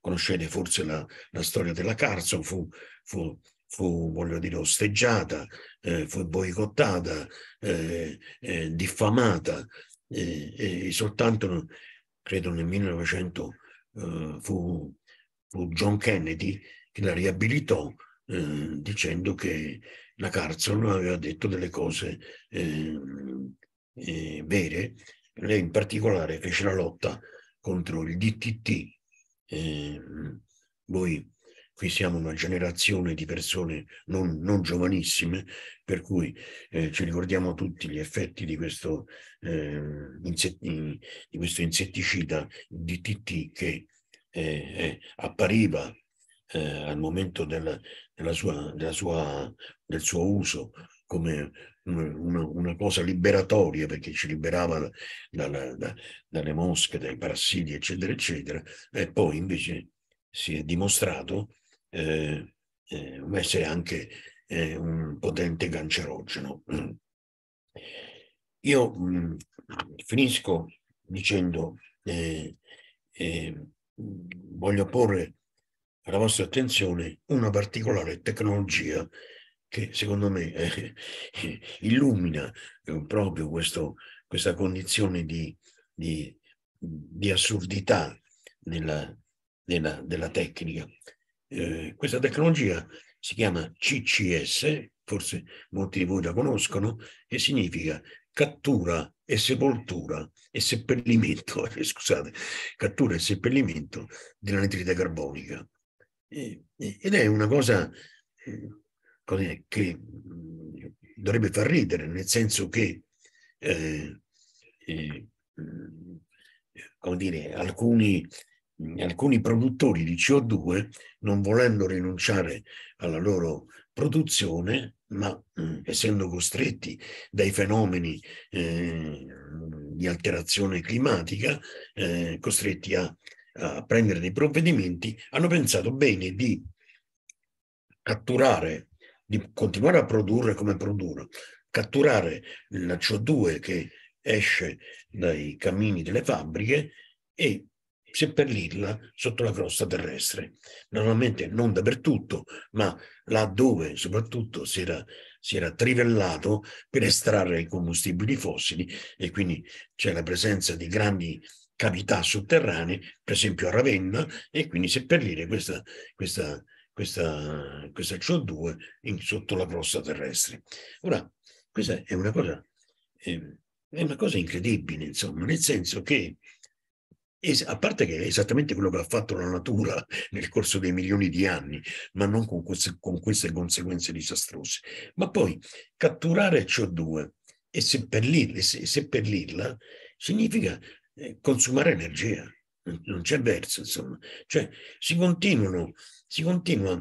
Speaker 3: conoscete forse la, la storia della Carson, fu, fu fu, voglio dire, osteggiata, eh, fu boicottata, eh, eh, diffamata, eh, e soltanto, credo nel 1900, eh, fu, fu, John Kennedy che la riabilitò eh, dicendo che la Carson aveva detto delle cose vere, lei in particolare fece la lotta contro il DTT. voi qui siamo una generazione di persone non, non giovanissime, per cui eh, ci ricordiamo tutti gli effetti di questo, eh, insetti, di questo insetticida DTT che eh, eh appariva eh, al momento del, della sua, della sua, del suo uso come una, una, cosa liberatoria perché ci liberava da, da, da, dalle mosche, dai parassiti, eccetera, eccetera, e poi invece si è dimostrato eh, eh, essere anche eh, un potente cancerogeno. Io mh, mm, finisco dicendo, eh, eh, voglio porre alla vostra attenzione una particolare tecnologia che secondo me eh, illumina eh, proprio questo, questa condizione di, di, di assurdità della, della, della, tecnica, eh, questa tecnologia si chiama CCS, forse molti di voi la conoscono, e significa cattura e sepoltura e seppellimento, eh, scusate, cattura e seppellimento dell'anidride carbonica. E, ed è una cosa eh, che mm, dovrebbe far ridere, nel senso che eh, eh mm, come dire, alcuni alcuni produttori di CO2, non volendo rinunciare alla loro produzione, ma mh, mm, essendo costretti dai fenomeni eh, di alterazione climatica, eh, costretti a, a, prendere dei provvedimenti, hanno pensato bene di catturare, di continuare a produrre come produrre, catturare la CO2 che esce dai camini delle fabbriche e seppellirla sotto la crosta terrestre. Normalmente non dappertutto, ma laddove soprattutto si era, si era trivellato per estrarre i combustibili fossili e quindi c'è la presenza di grandi cavità sotterranee, per esempio a Ravenna, e quindi seppellire questa, questa, questa, questa CO2 in, sotto la crosta terrestre. Ora, questa è una cosa, eh, è una cosa incredibile, insomma, nel senso che Es- a parte che è esattamente quello che ha fatto la natura nel corso dei milioni di anni, ma non con, queste, con queste conseguenze disastrose. Ma poi catturare CO2 e seppellirla, se, seppellirla significa eh, consumare energia, non, c'è verso, insomma. Cioè, si continuano, si continua,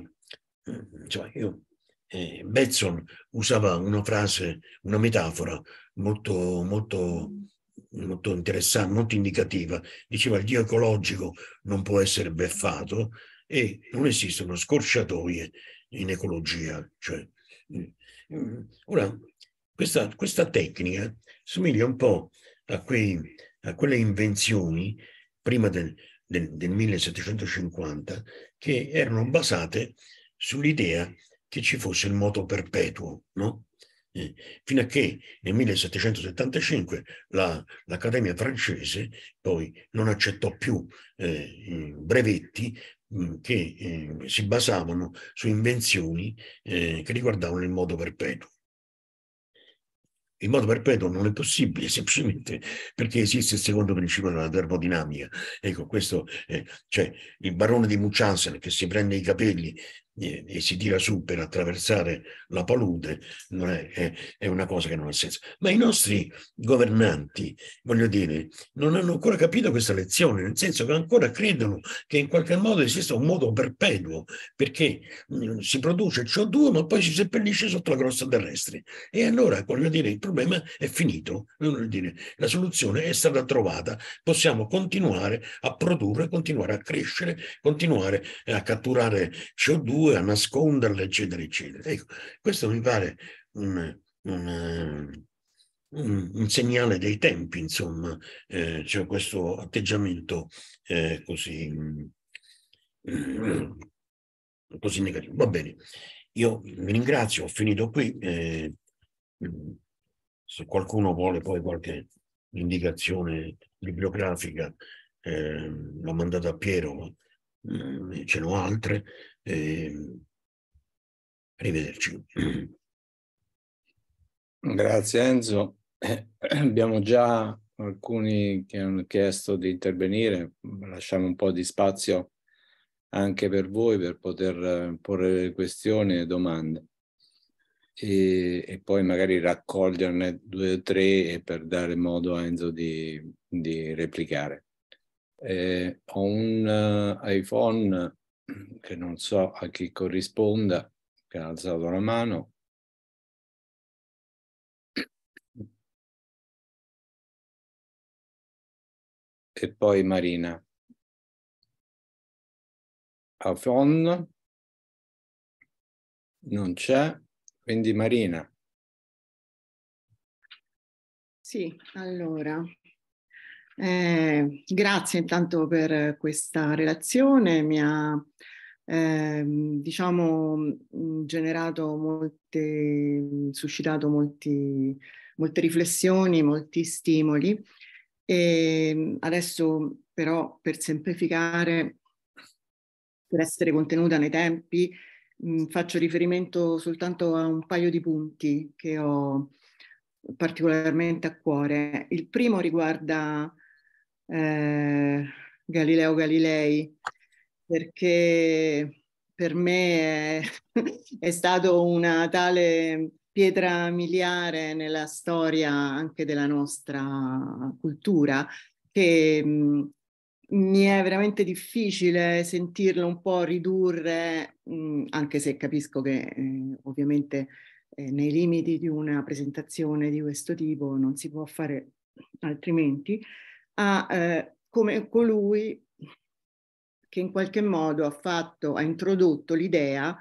Speaker 3: eh, io, eh, Betson usava una frase, una metafora molto, molto molto interessante, molto indicativa. Diceva il Dio ecologico non può essere beffato e non esistono scorciatoie in ecologia. Cioè, mm. ora, questa, questa tecnica somiglia un po' a, quei, a quelle invenzioni prima del, del, del 1750 che erano basate sull'idea che ci fosse il moto perpetuo, no? fino a che nel 1775 la, l'Accademia francese poi non accettò più eh, brevetti mm, che eh, si basavano su invenzioni eh, che riguardavano il modo perpetuo. Il modo perpetuo non è possibile semplicemente perché esiste il secondo principio della termodinamica. Ecco, questo, eh, cioè il barone di Munchausen che si prende i capelli e, si tira su per attraversare la palude, è, è, è, una cosa che non ha senso. Ma i nostri governanti, voglio dire, non hanno ancora capito questa lezione, nel senso che ancora credono che in qualche modo esista un modo perpetuo, perché mm, si produce CO2 ma poi si seppellisce sotto la crosta terrestre. E allora, voglio dire, il problema è finito, dire, la soluzione è stata trovata, possiamo continuare a produrre, continuare a crescere, continuare a catturare CO2, due, a nasconderle, eccetera, eccetera. Ecco, questo mi pare un, un, eh, un, un segnale dei tempi, insomma, eh, cioè questo atteggiamento eh, così, mm, così negativo. Va bene, io vi ringrazio, ho finito qui. Eh, mm, se qualcuno vuole poi qualche indicazione bibliografica, eh, l'ho mandata a Piero, mm, ce n'ho altre.
Speaker 1: Eh, arrivederci. Grazie Enzo. Eh, abbiamo già alcuni che hanno chiesto di intervenire, lasciamo un po' di spazio anche per voi per poter eh, porre questioni e domande e, e poi magari raccoglierne due o tre per dare modo a Enzo di, di replicare. Eh, ho un eh, iPhone che non so a chi corrisponda, che ha alzato la mano.
Speaker 4: E poi Marina. Afon non c'è, quindi Marina.
Speaker 5: Sì, allora eh, grazie intanto per questa relazione, mi ha eh, diciamo mm, generato molte, suscitato molti, molte riflessioni, molti stimoli. E ehm, adesso però per semplificare, per essere contenuta nei tempi, mh, mm, faccio riferimento soltanto a un paio di punti che ho particolarmente a cuore. Il primo riguarda eh, Galileo Galilei, perché per me è, è stato una tale pietra miliare nella storia anche della nostra cultura che mm, mi è veramente difficile sentirlo un po' ridurre, mm, anche se capisco che eh, ovviamente eh, nei limiti di una presentazione di questo tipo non si può fare altrimenti, a, eh, come colui che in qualche modo ha, fatto, ha introdotto l'idea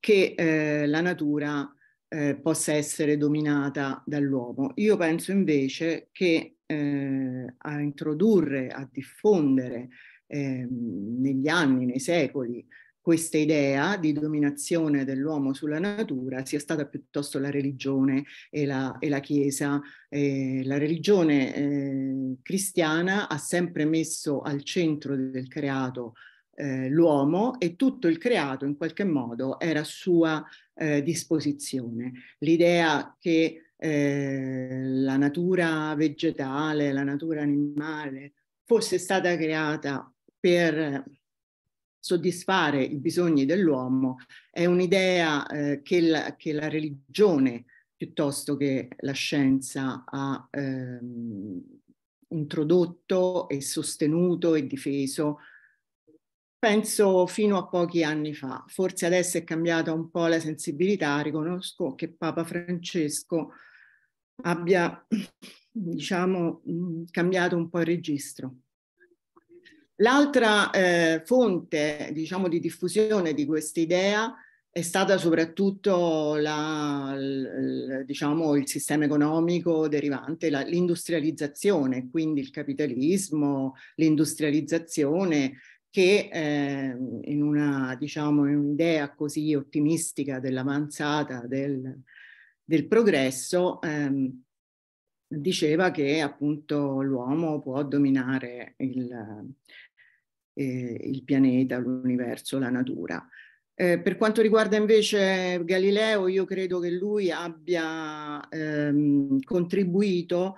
Speaker 5: che eh, la natura eh, possa essere dominata dall'uomo. Io penso invece che eh, a introdurre, a diffondere ehm, negli anni, nei secoli, questa idea di dominazione dell'uomo sulla natura sia stata piuttosto la religione e la, e la Chiesa. Eh, la religione eh, cristiana ha sempre messo al centro del creato eh, l'uomo e tutto il creato in qualche modo era a sua eh, disposizione. L'idea che eh, la natura vegetale, la natura animale fosse stata creata per soddisfare i bisogni dell'uomo è un'idea eh, che, la, che, la, religione piuttosto che la scienza ha ehm, introdotto e sostenuto e difeso penso fino a pochi anni fa. Forse adesso è cambiata un po' la sensibilità, riconosco che Papa Francesco abbia, diciamo, mm, cambiato un po' il registro. L'altra eh, fonte diciamo, di diffusione di questa idea è stata soprattutto la, l, diciamo, il sistema economico derivante, la, l'industrializzazione, quindi il capitalismo, l'industrializzazione che eh, in, una, diciamo, in un'idea così ottimistica dell'avanzata del, del progresso ehm, diceva che appunto l'uomo può dominare il, eh, il pianeta, l'universo, la natura. Eh, per quanto riguarda invece Galileo, io credo che lui abbia ehm, contribuito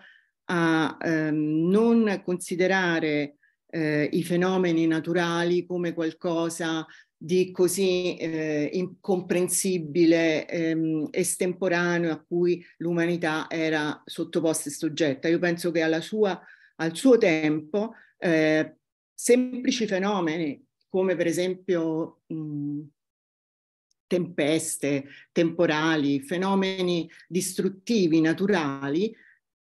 Speaker 5: a ehm, non considerare eh, i fenomeni naturali come qualcosa di così eh, incomprensibile, ehm, estemporaneo a cui l'umanità era sottoposta e soggetta. Io penso che sua, al suo tempo eh, semplici fenomeni come per esempio mh, mm, tempeste temporali, fenomeni distruttivi naturali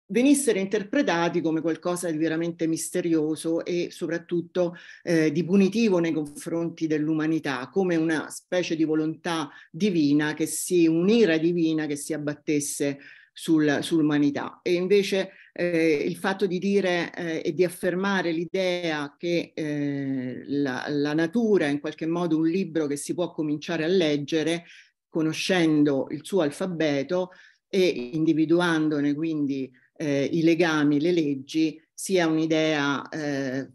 Speaker 5: venissero interpretati come qualcosa di veramente misterioso e soprattutto eh, di punitivo nei confronti dell'umanità, come una specie di volontà divina che si, un'ira divina che si abbattesse sul, sull'umanità. E invece eh, il fatto di dire eh, e di affermare l'idea che eh, la, la natura è in qualche modo un libro che si può cominciare a leggere conoscendo il suo alfabeto e individuandone quindi eh, i legami, le leggi, sia un'idea eh,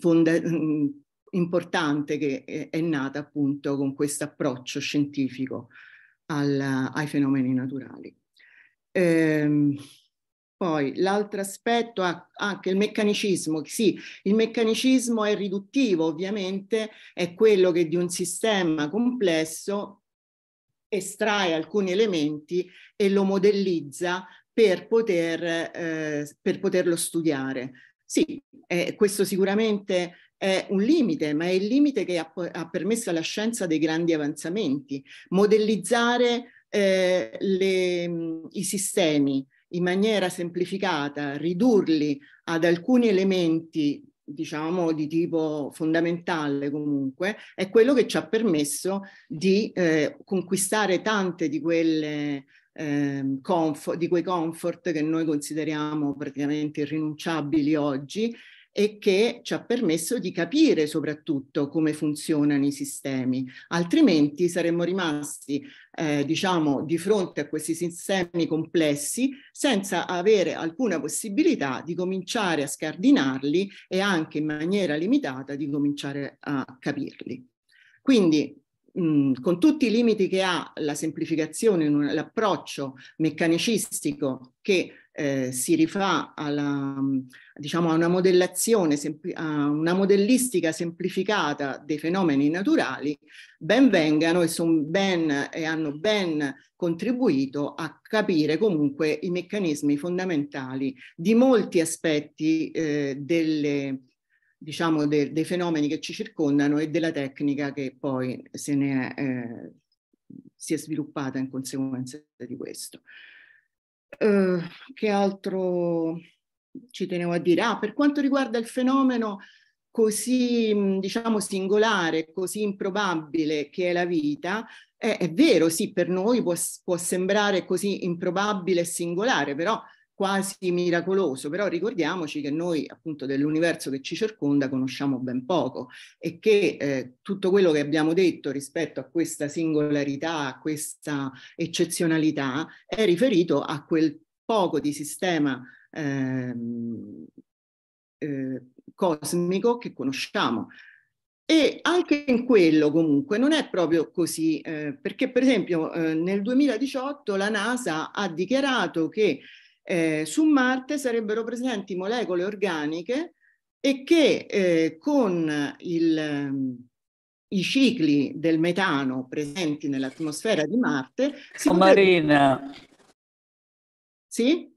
Speaker 5: fonda- importante che è, è nata appunto con questo approccio scientifico al, ai fenomeni naturali. Ehm, poi l'altro aspetto ha ah, anche il meccanicismo. Sì, il meccanicismo è riduttivo, ovviamente, è quello che di un sistema complesso estrae alcuni elementi e lo modellizza per, poter, eh, per poterlo studiare. Sì, eh, questo sicuramente è un limite, ma è il limite che ha, ha permesso alla scienza dei grandi avanzamenti, modellizzare eh, le, mm, i sistemi in maniera semplificata, ridurli ad alcuni elementi diciamo di tipo fondamentale comunque, è quello che ci ha permesso di eh, conquistare tante di quelle eh, comfort, di quei comfort che noi consideriamo praticamente irrinunciabili oggi e che ci ha permesso di capire soprattutto come funzionano i sistemi, altrimenti saremmo rimasti eh, diciamo di fronte a questi sistemi complessi senza avere alcuna possibilità di cominciare a scardinarli e anche in maniera limitata di cominciare a capirli. Quindi con tutti i limiti che ha la semplificazione, l'approccio meccanicistico che eh, si rifà alla, diciamo, a una modellazione, a una modellistica semplificata dei fenomeni naturali, ben vengano e, ben, e hanno ben contribuito a capire comunque i meccanismi fondamentali di molti aspetti eh, delle, diciamo, de, dei fenomeni che ci circondano e della tecnica che poi se ne è, eh, si è sviluppata in conseguenza di questo. Eh, che altro ci tenevo a dire? Ah, per quanto riguarda il fenomeno così, diciamo, singolare, così improbabile che è la vita, eh, è vero, sì, per noi può, può sembrare così improbabile e singolare, però quasi miracoloso, però ricordiamoci che noi appunto dell'universo che ci circonda conosciamo ben poco e che eh, tutto quello che abbiamo detto rispetto a questa singolarità, a questa eccezionalità, è riferito a quel poco di sistema ehm, eh, cosmico che conosciamo. E anche in quello comunque non è proprio così, eh, perché per esempio eh, nel 2018 la NASA ha dichiarato che eh, su Marte sarebbero presenti molecole organiche e che eh, con il, ehm, i cicli del metano presenti nell'atmosfera di Marte... Si oh, potrebbe... Marina!
Speaker 4: Sì?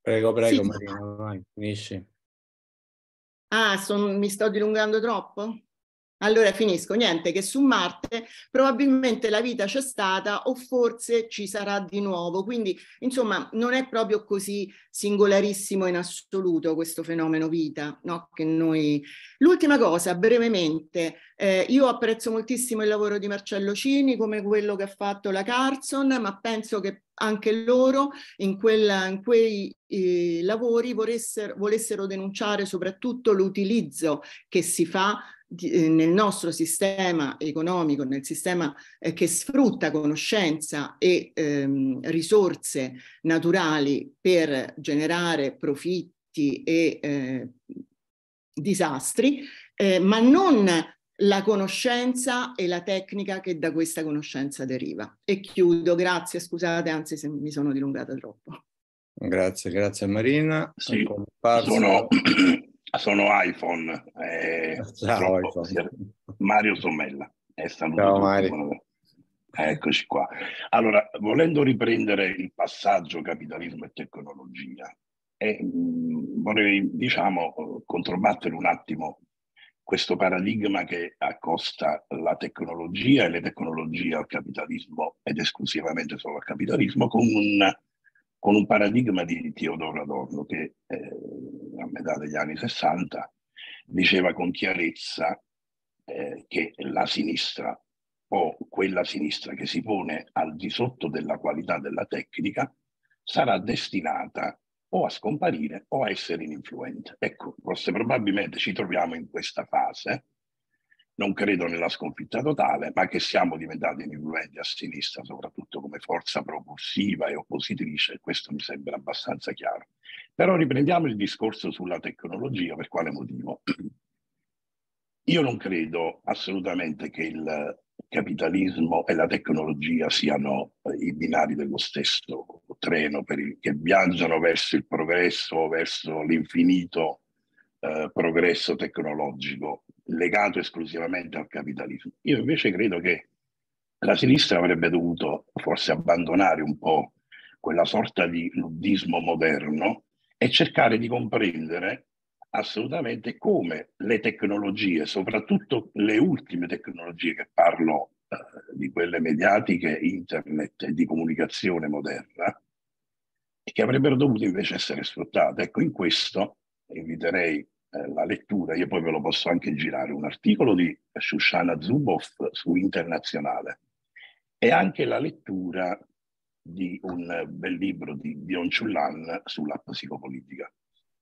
Speaker 4: Prego, prego sì. Marina, vai,
Speaker 1: finisci.
Speaker 5: Ah, son... mi sto dilungando troppo? Allora finisco, niente, che su Marte probabilmente la vita c'è stata o forse ci sarà di nuovo, quindi insomma non è proprio così singolarissimo in assoluto questo fenomeno vita, no? Che noi... L'ultima cosa, brevemente, eh, io apprezzo moltissimo il lavoro di Marcello Cini come quello che ha fatto la Carson, ma penso che anche loro in, quella, in quei eh, lavori volessero, volessero denunciare soprattutto l'utilizzo che si fa di, eh, nel nostro sistema economico, nel sistema eh, che sfrutta conoscenza e ehm, risorse naturali per generare profitti e eh, disastri, eh, ma non la conoscenza e la tecnica che da questa conoscenza deriva. E chiudo, grazie, scusate, anzi se mi sono dilungata troppo.
Speaker 1: Grazie, grazie Marina. Sì, sono... Sono iPhone. Eh, ah, Ciao, iPhone.
Speaker 6: Mario Sommella. Ciao Mario. Eccoci qua. Allora, volendo riprendere il passaggio capitalismo e tecnologia, eh, mm, vorrei, diciamo, controbattere un attimo questo paradigma che accosta la tecnologia e le tecnologie al capitalismo ed esclusivamente solo al capitalismo con un, con un paradigma di Teodoro Adorno che eh, a metà degli anni 60, diceva con chiarezza eh, che la sinistra o quella sinistra che si pone al di sotto della qualità della tecnica sarà destinata o a scomparire o a essere ininfluente. Ecco, forse probabilmente ci troviamo in questa fase non credo nella sconfitta totale, ma che siamo diventati influenti a sinistra, soprattutto come forza propulsiva e oppositrice, questo mi sembra abbastanza chiaro. Però riprendiamo il discorso sulla tecnologia, per quale motivo? Io non credo assolutamente che il capitalismo e la tecnologia siano eh, i binari dello stesso treno il, che viaggiano verso il progresso, verso l'infinito eh, progresso tecnologico legato esclusivamente al capitalismo. Io invece credo che la sinistra avrebbe dovuto forse abbandonare un po' quella sorta di luddismo moderno e cercare di comprendere assolutamente come le tecnologie, soprattutto le ultime tecnologie che parlo eh, di quelle mediatiche, internet e di comunicazione moderna, che avrebbero dovuto invece essere sfruttate. Ecco, in questo inviterei eh, la lettura, io poi ve lo posso anche girare, un articolo di Shushana Zuboff su Internazionale e anche la lettura di un bel libro di Dion Ciullan sulla psicopolitica.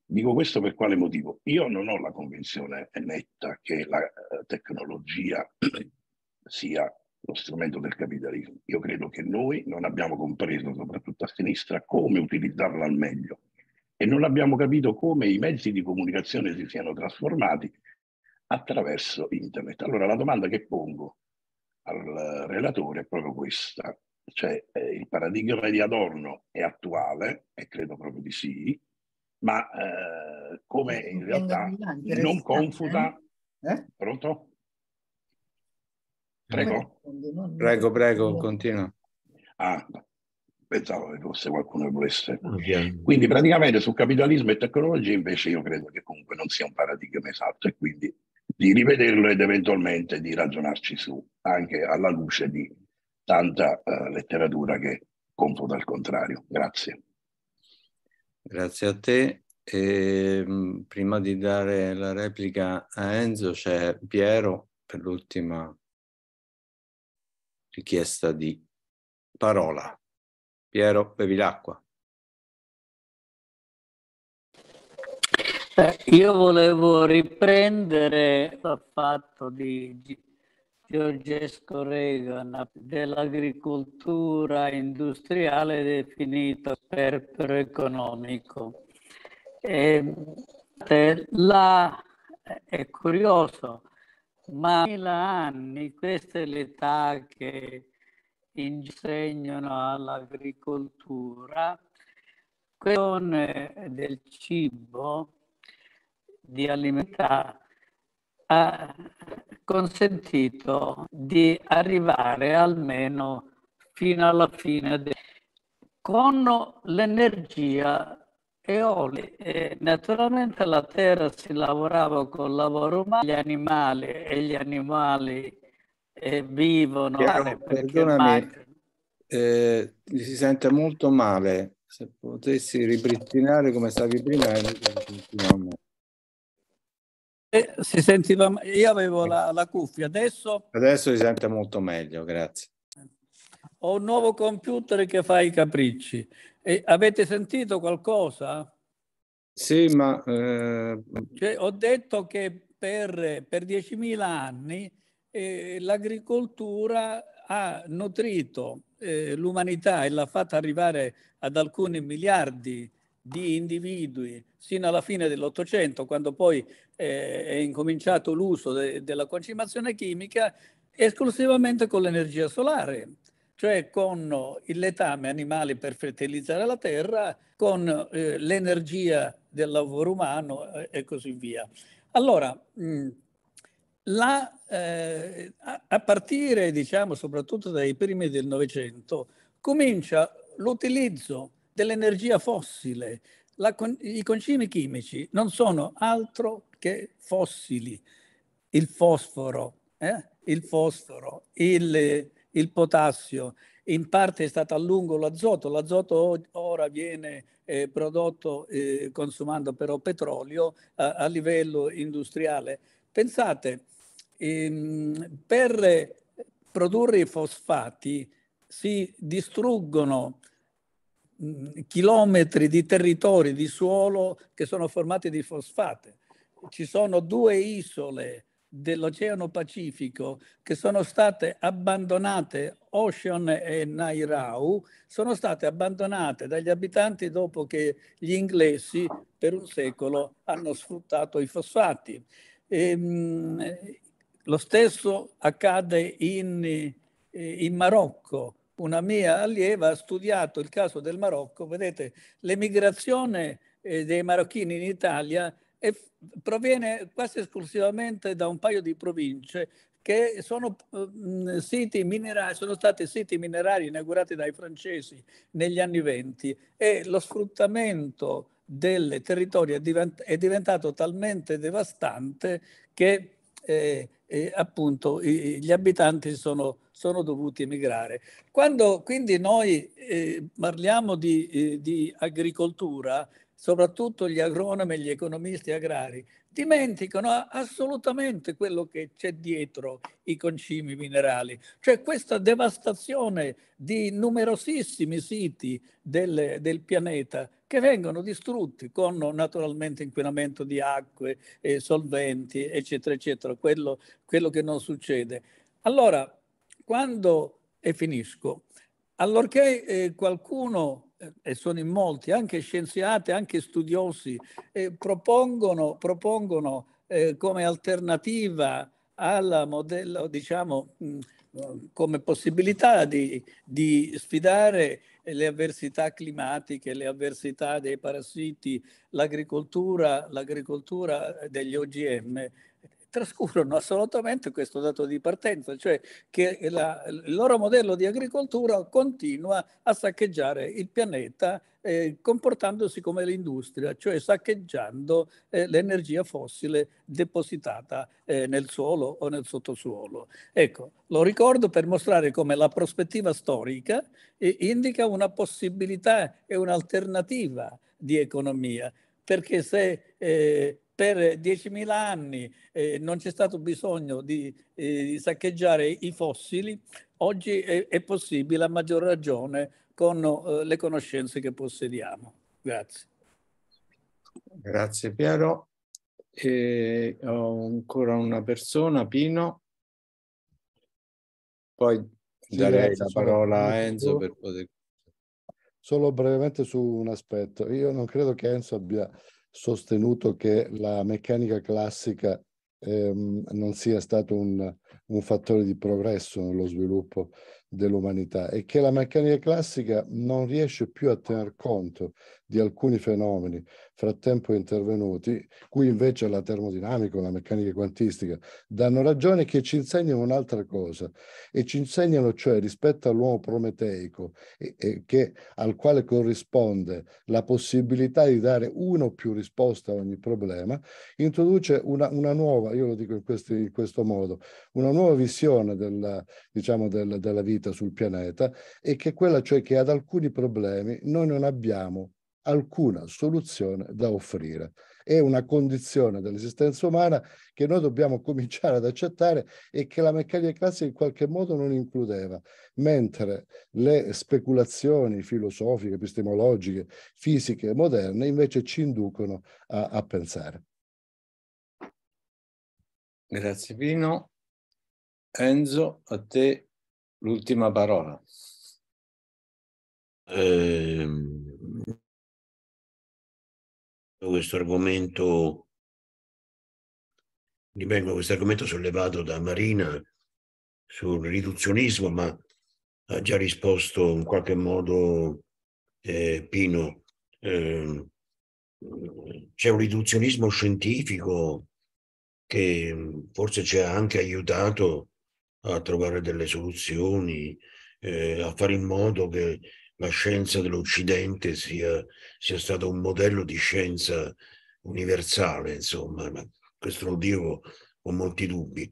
Speaker 6: Dico questo per quale motivo? Io non ho la convinzione netta che la eh, tecnologia sia lo strumento del capitalismo. Io credo che noi non abbiamo compreso, soprattutto a sinistra, come utilizzarla al meglio e non abbiamo capito come i mezzi di comunicazione si siano trasformati attraverso internet. Allora la domanda che pongo al relatore è proprio questa, cioè eh, il paradigma di Adorno è attuale e credo proprio di sì, ma eh, come in realtà
Speaker 4: non confuta...
Speaker 6: Eh? eh? Pronto? Prego. Prego, prego,
Speaker 1: continua. Ah,
Speaker 6: pensavo che fosse qualcuno che volesse. Okay. Quindi praticamente su capitalismo e tecnologia invece io credo che comunque non sia un paradigma esatto e quindi di rivederlo ed eventualmente di ragionarci su, anche alla luce di tanta uh, letteratura che confuta il contrario. Grazie.
Speaker 1: Grazie a te. E, ehm, prima di dare la replica a Enzo c'è Piero per l'ultima richiesta di parola. Piero, bevi l'acqua. Eh, io volevo riprendere il fatto di
Speaker 2: Giorgesco Regan dell'agricoltura industriale definita sperpero economico. E, ehm, eh, la, eh, è curioso, ma mila anni, questa è l'età che insegnano all'agricoltura questione del cibo di alimentare ha consentito di arrivare almeno fino alla fine de- con l'energia eolica. Naturalmente la terra si lavorava con il lavoro umano, gli animali e gli animali e vivono. Chiaro, eh, perdonami,
Speaker 1: eh, si sente molto male. Se potessi ripristinare come stavi prima, eh, si
Speaker 2: sentiva, eh, io avevo la, la, cuffia,
Speaker 1: adesso... Adesso si sente molto meglio, grazie.
Speaker 2: Ho un nuovo computer che fa i capricci. E avete sentito qualcosa? Sì, ma... Eh... Cioè, ho detto che per, per 10.000 anni eh, l'agricoltura ha nutrito eh, l'umanità e l'ha fatta arrivare ad alcuni miliardi di individui sino alla fine dell'Ottocento, quando poi eh, è incominciato l'uso de- della concimazione chimica esclusivamente con l'energia solare, cioè con il letame animale per fertilizzare la terra, con eh, l'energia del lavoro umano eh, e così via. Allora, mh, la, eh, a partire, diciamo, soprattutto dai primi del Novecento, comincia l'utilizzo dell'energia fossile. La, I concimi chimici non sono altro che fossili. Il fosforo, eh? il, fosforo il, il potassio, in parte è stato a lungo l'azoto, l'azoto ora viene eh, prodotto eh, consumando però petrolio a, a livello industriale. Pensate, ehm, per produrre i fosfati si distruggono chilometri di territori di suolo che sono formati di fosfate. Ci sono due isole dell'Oceano Pacifico che sono state abbandonate, Ocean e Nairau, sono state abbandonate dagli abitanti dopo che gli inglesi per un secolo hanno sfruttato i fosfati. E, ehm, lo stesso accade in, eh, in Marocco. Una mia allieva ha studiato il caso del Marocco. Vedete, l'emigrazione eh, dei marocchini in Italia è, proviene quasi esclusivamente da un paio di province che sono, um, siti minerari, sono stati siti minerari inaugurati dai francesi negli anni venti e lo sfruttamento delle territorie è diventato talmente devastante che eh, eh, appunto i, gli abitanti sono, sono, dovuti emigrare. Quando quindi noi eh, parliamo di, eh, di agricoltura, soprattutto gli agronomi e gli economisti agrari, dimenticano assolutamente quello che c'è dietro i concimi minerali, cioè questa devastazione di numerosissimi siti del, del pianeta che vengono distrutti con naturalmente inquinamento di acque, e solventi, eccetera, eccetera, quello, quello che non succede. Allora, quando, e finisco, allorché eh, qualcuno e sono in molti, anche scienziati, anche studiosi, eh, propongono, propongono eh, come alternativa al modello, diciamo, mh, mm, come possibilità di, di, sfidare le avversità climatiche, le avversità dei parassiti, l'agricoltura, l'agricoltura degli OGM, trascurano assolutamente questo dato di partenza, cioè che la, il loro modello di agricoltura continua a saccheggiare il pianeta eh, comportandosi come l'industria, cioè saccheggiando eh, l'energia fossile depositata eh, nel suolo o nel sottosuolo. Ecco, lo ricordo per mostrare come la prospettiva storica eh, indica una possibilità e un'alternativa di economia, perché se eh, per 10.000 anni eh, non c'è stato bisogno di, eh, di, saccheggiare i fossili, oggi è, è possibile a maggior ragione con eh, le conoscenze che possediamo. Grazie.
Speaker 1: Grazie Piero. E ho ancora una persona, Pino. Poi darei sì, la parola a Enzo per poter...
Speaker 7: Solo brevemente su un aspetto. Io non credo che Enzo abbia sostenuto che la meccanica classica ehm, non sia stato un, un, fattore di progresso nello sviluppo dell'umanità e che la meccanica classica non riesce più a tener conto di alcuni fenomeni frattempo intervenuti, cui invece la termodinamica o la meccanica quantistica danno ragione, che ci insegnano un'altra cosa e ci insegnano cioè rispetto all'uomo prometeico e, e che, al quale corrisponde la possibilità di dare una o più risposte a ogni problema, introduce una, una nuova, io lo dico in, questi, in, questo modo, una nuova visione della, diciamo, della, della vita vita sul pianeta e che è quella cioè che ad alcuni problemi noi non abbiamo alcuna soluzione da offrire. È una condizione dell'esistenza umana che noi dobbiamo cominciare ad accettare e che la meccanica classica in qualche modo non includeva, mentre le speculazioni filosofiche, epistemologiche, fisiche moderne invece ci inducono a, a pensare.
Speaker 4: Grazie Pino. Enzo, a te L'ultima parola. Eh, questo argomento, rivengo questo argomento sollevato da Marina
Speaker 3: sul riduzionismo, ma ha già risposto in qualche modo eh, Pino. Eh, c'è un riduzionismo scientifico che forse ci ha anche aiutato a trovare delle soluzioni, eh, a fare in modo che la scienza dell'Occidente sia, sia stata un modello di scienza universale, insomma, ma questo lo dico con molti dubbi.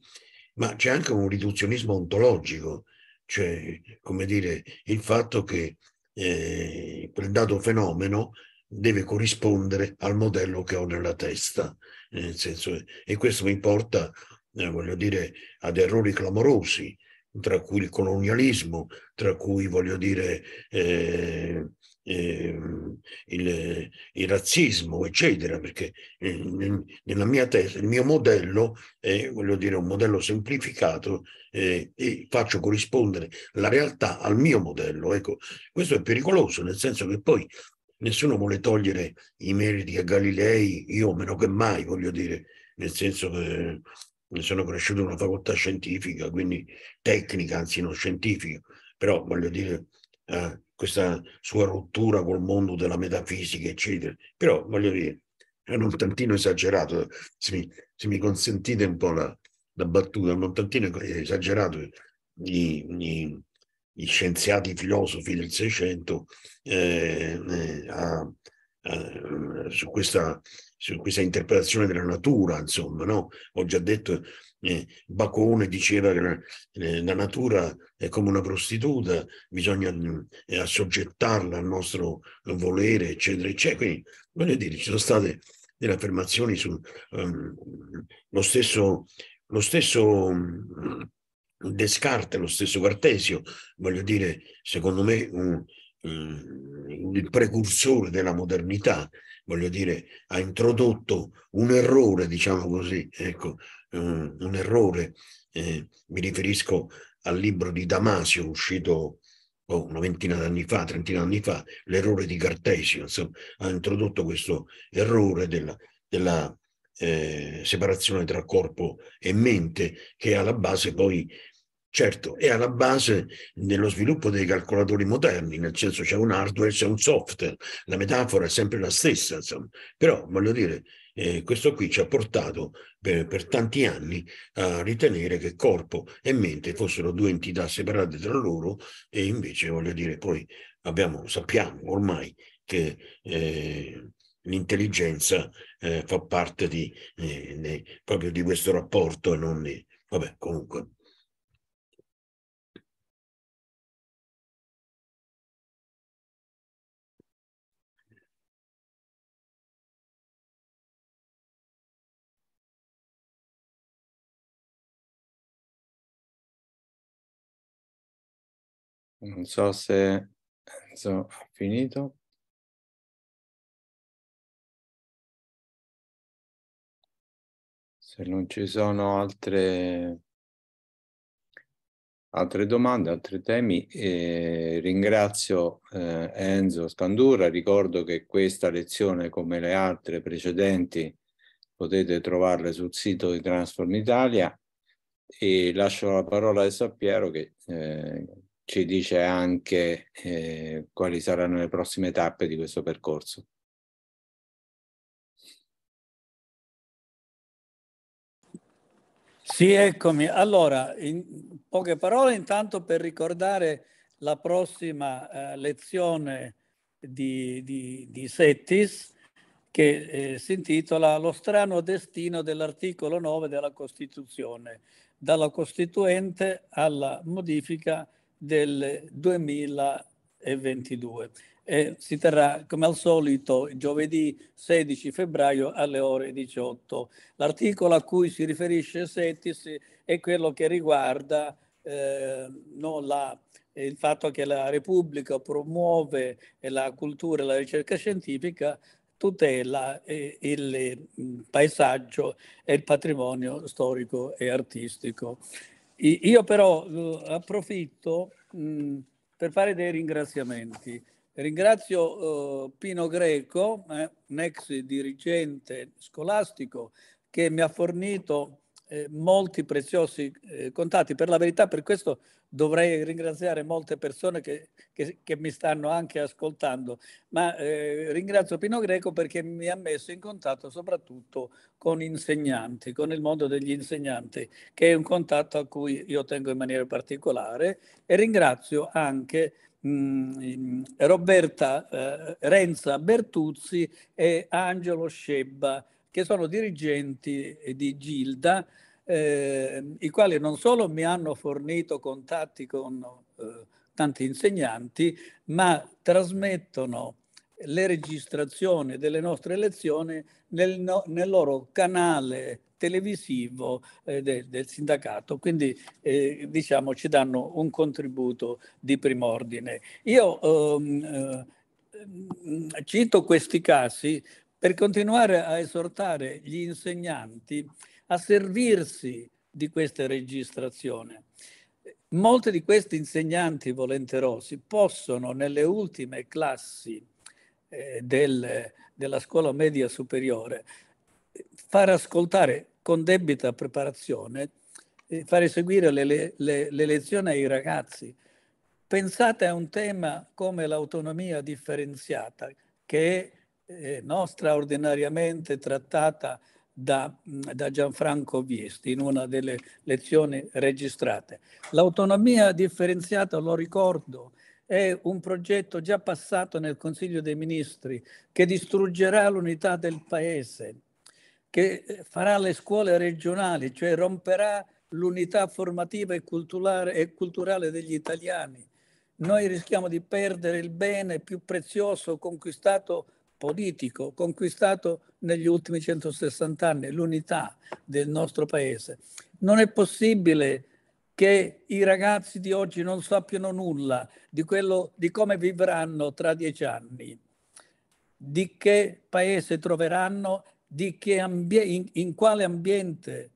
Speaker 3: Ma c'è anche un riduzionismo ontologico, cioè, come dire, il fatto che eh, quel dato fenomeno deve corrispondere al modello che ho nella testa, nel senso, e questo mi porta eh, voglio dire, ad errori clamorosi, tra cui il colonialismo, tra cui, voglio dire, eh, eh, il, il, razzismo, eccetera, perché eh, nella mia testa il mio modello è, voglio dire, un modello semplificato eh, e faccio corrispondere la realtà al mio modello. Ecco, questo è pericoloso, nel senso che poi nessuno vuole togliere i meriti a Galilei, io meno che mai, voglio dire, nel senso che sono cresciuto in una facoltà scientifica, quindi tecnica, anzi non scientifica, però voglio dire, eh, questa sua rottura col mondo della metafisica, eccetera, però voglio dire, era un tantino esagerato, se mi, se mi consentite un po' la, la battuta, era un tantino esagerato gli, gli, gli scienziati filosofi del Seicento eh, eh, su questa su questa interpretazione della natura, insomma, no? Ho già detto, eh, Bacone diceva che la, eh, la, natura è come una prostituta, bisogna eh, assoggettarla al nostro volere, eccetera, eccetera. Quindi, voglio dire, ci sono state delle affermazioni su ehm, lo stesso, lo stesso um, Descartes, lo stesso Cartesio, voglio dire, secondo me, un, um, il precursore della modernità, voglio dire, ha introdotto un errore, diciamo così, ecco, um, un errore, eh, mi riferisco al libro di Damasio uscito oh, una ventina d'anni fa, trentina d'anni fa, l'errore di Cartesio, insomma, ha introdotto questo errore della, della eh, separazione tra corpo e mente che è alla base poi Certo, è alla base dello sviluppo dei calcolatori moderni, nel senso c'è un hardware, c'è un software, la metafora è sempre la stessa, insomma. Però, voglio dire, eh, questo qui ci ha portato per, eh, per, tanti anni a ritenere che corpo e mente fossero due entità separate tra loro e invece, voglio dire, poi abbiamo, sappiamo ormai che... Eh, l'intelligenza eh, fa
Speaker 4: parte di, eh, proprio di questo rapporto e non di... Vabbè, comunque. Non so se Enzo ha finito.
Speaker 1: Se non ci sono altre, altre domande, altri temi, eh, ringrazio eh, Enzo Scandura. Ricordo che questa lezione, come le altre precedenti, potete trovarle sul sito di Transform Italia e lascio la parola adesso a Piero che eh, ci dice anche eh, quali saranno le prossime tappe di questo percorso.
Speaker 2: Sì, eccomi. Allora, in poche parole, intanto per ricordare la prossima eh, lezione di, di, di, Settis che eh, si intitola Lo strano destino dell'articolo 9 della Costituzione, dalla Costituente alla modifica del 2022. E si terrà come al solito giovedì 16 febbraio alle ore 18. L'articolo a cui si riferisce Settis è quello che riguarda eh, no, la, eh, il fatto che la Repubblica promuove la cultura e la ricerca scientifica tutela eh, il mm, paesaggio e il patrimonio storico e artistico. Io però eh, approfitto mh, per fare dei ringraziamenti. Ringrazio uh, Pino Greco, eh, un ex dirigente scolastico, che mi ha fornito eh, molti preziosi eh, contatti. Per la verità, per questo dovrei ringraziare molte persone che, che, che mi stanno anche ascoltando, ma eh, ringrazio Pino Greco perché mi ha messo in contatto soprattutto con insegnanti, con il mondo degli insegnanti, che è un contatto a cui io tengo in maniera particolare e ringrazio anche mh, mm, Roberta eh, Renza Bertuzzi e Angelo Scebba che sono dirigenti di Gilda, eh, i quali non solo mi hanno fornito contatti con eh, tanti insegnanti, ma trasmettono le registrazioni delle nostre lezioni nel, no, nel loro canale televisivo eh, de, del sindacato, quindi eh, diciamo ci danno un contributo di prim'ordine. Io ehm, eh, cito questi casi per continuare a esortare gli insegnanti a servirsi di questa registrazione. Molti di questi insegnanti volenterosi possono nelle ultime classi eh, del, della scuola media superiore far ascoltare con debita preparazione, eh, fare seguire le, le, le lezioni ai ragazzi. Pensate a un tema come l'autonomia differenziata, che è eh, no, straordinariamente trattata da, mm, da, Gianfranco Viesti in una delle lezioni registrate. L'autonomia differenziata, lo ricordo, è un progetto già passato nel Consiglio dei Ministri che distruggerà l'unità del Paese, che eh, farà le scuole regionali, cioè romperà l'unità formativa e culturale, e culturale degli italiani. Noi rischiamo di perdere il bene più prezioso conquistato politico conquistato negli ultimi 160 anni, l'unità del nostro paese. Non è possibile che i ragazzi di oggi non sappiano nulla di, quello, di come vivranno tra dieci anni, di che paese troveranno, ambi- in, in, quale ambiente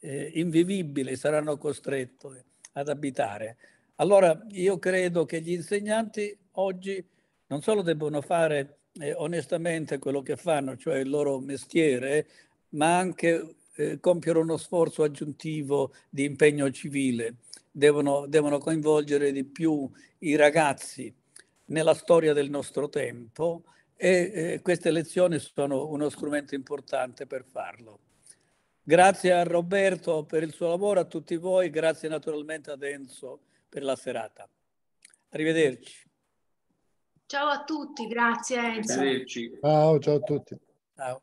Speaker 2: eh, invivibile saranno costretti ad abitare. Allora io credo che gli insegnanti oggi non solo debbono fare eh, onestamente quello che fanno, cioè il loro mestiere, ma anche eh, compiere uno sforzo aggiuntivo di impegno civile. Devono, devono coinvolgere di più i ragazzi nella storia del nostro tempo e eh, queste lezioni sono uno strumento importante per farlo. Grazie a Roberto per il suo lavoro, a tutti voi, grazie naturalmente ad Enzo per la serata. Arrivederci.
Speaker 5: Ciao a tutti, grazie Enzo.
Speaker 2: Arrivederci.
Speaker 7: Ciao, ciao a tutti.
Speaker 2: Ciao.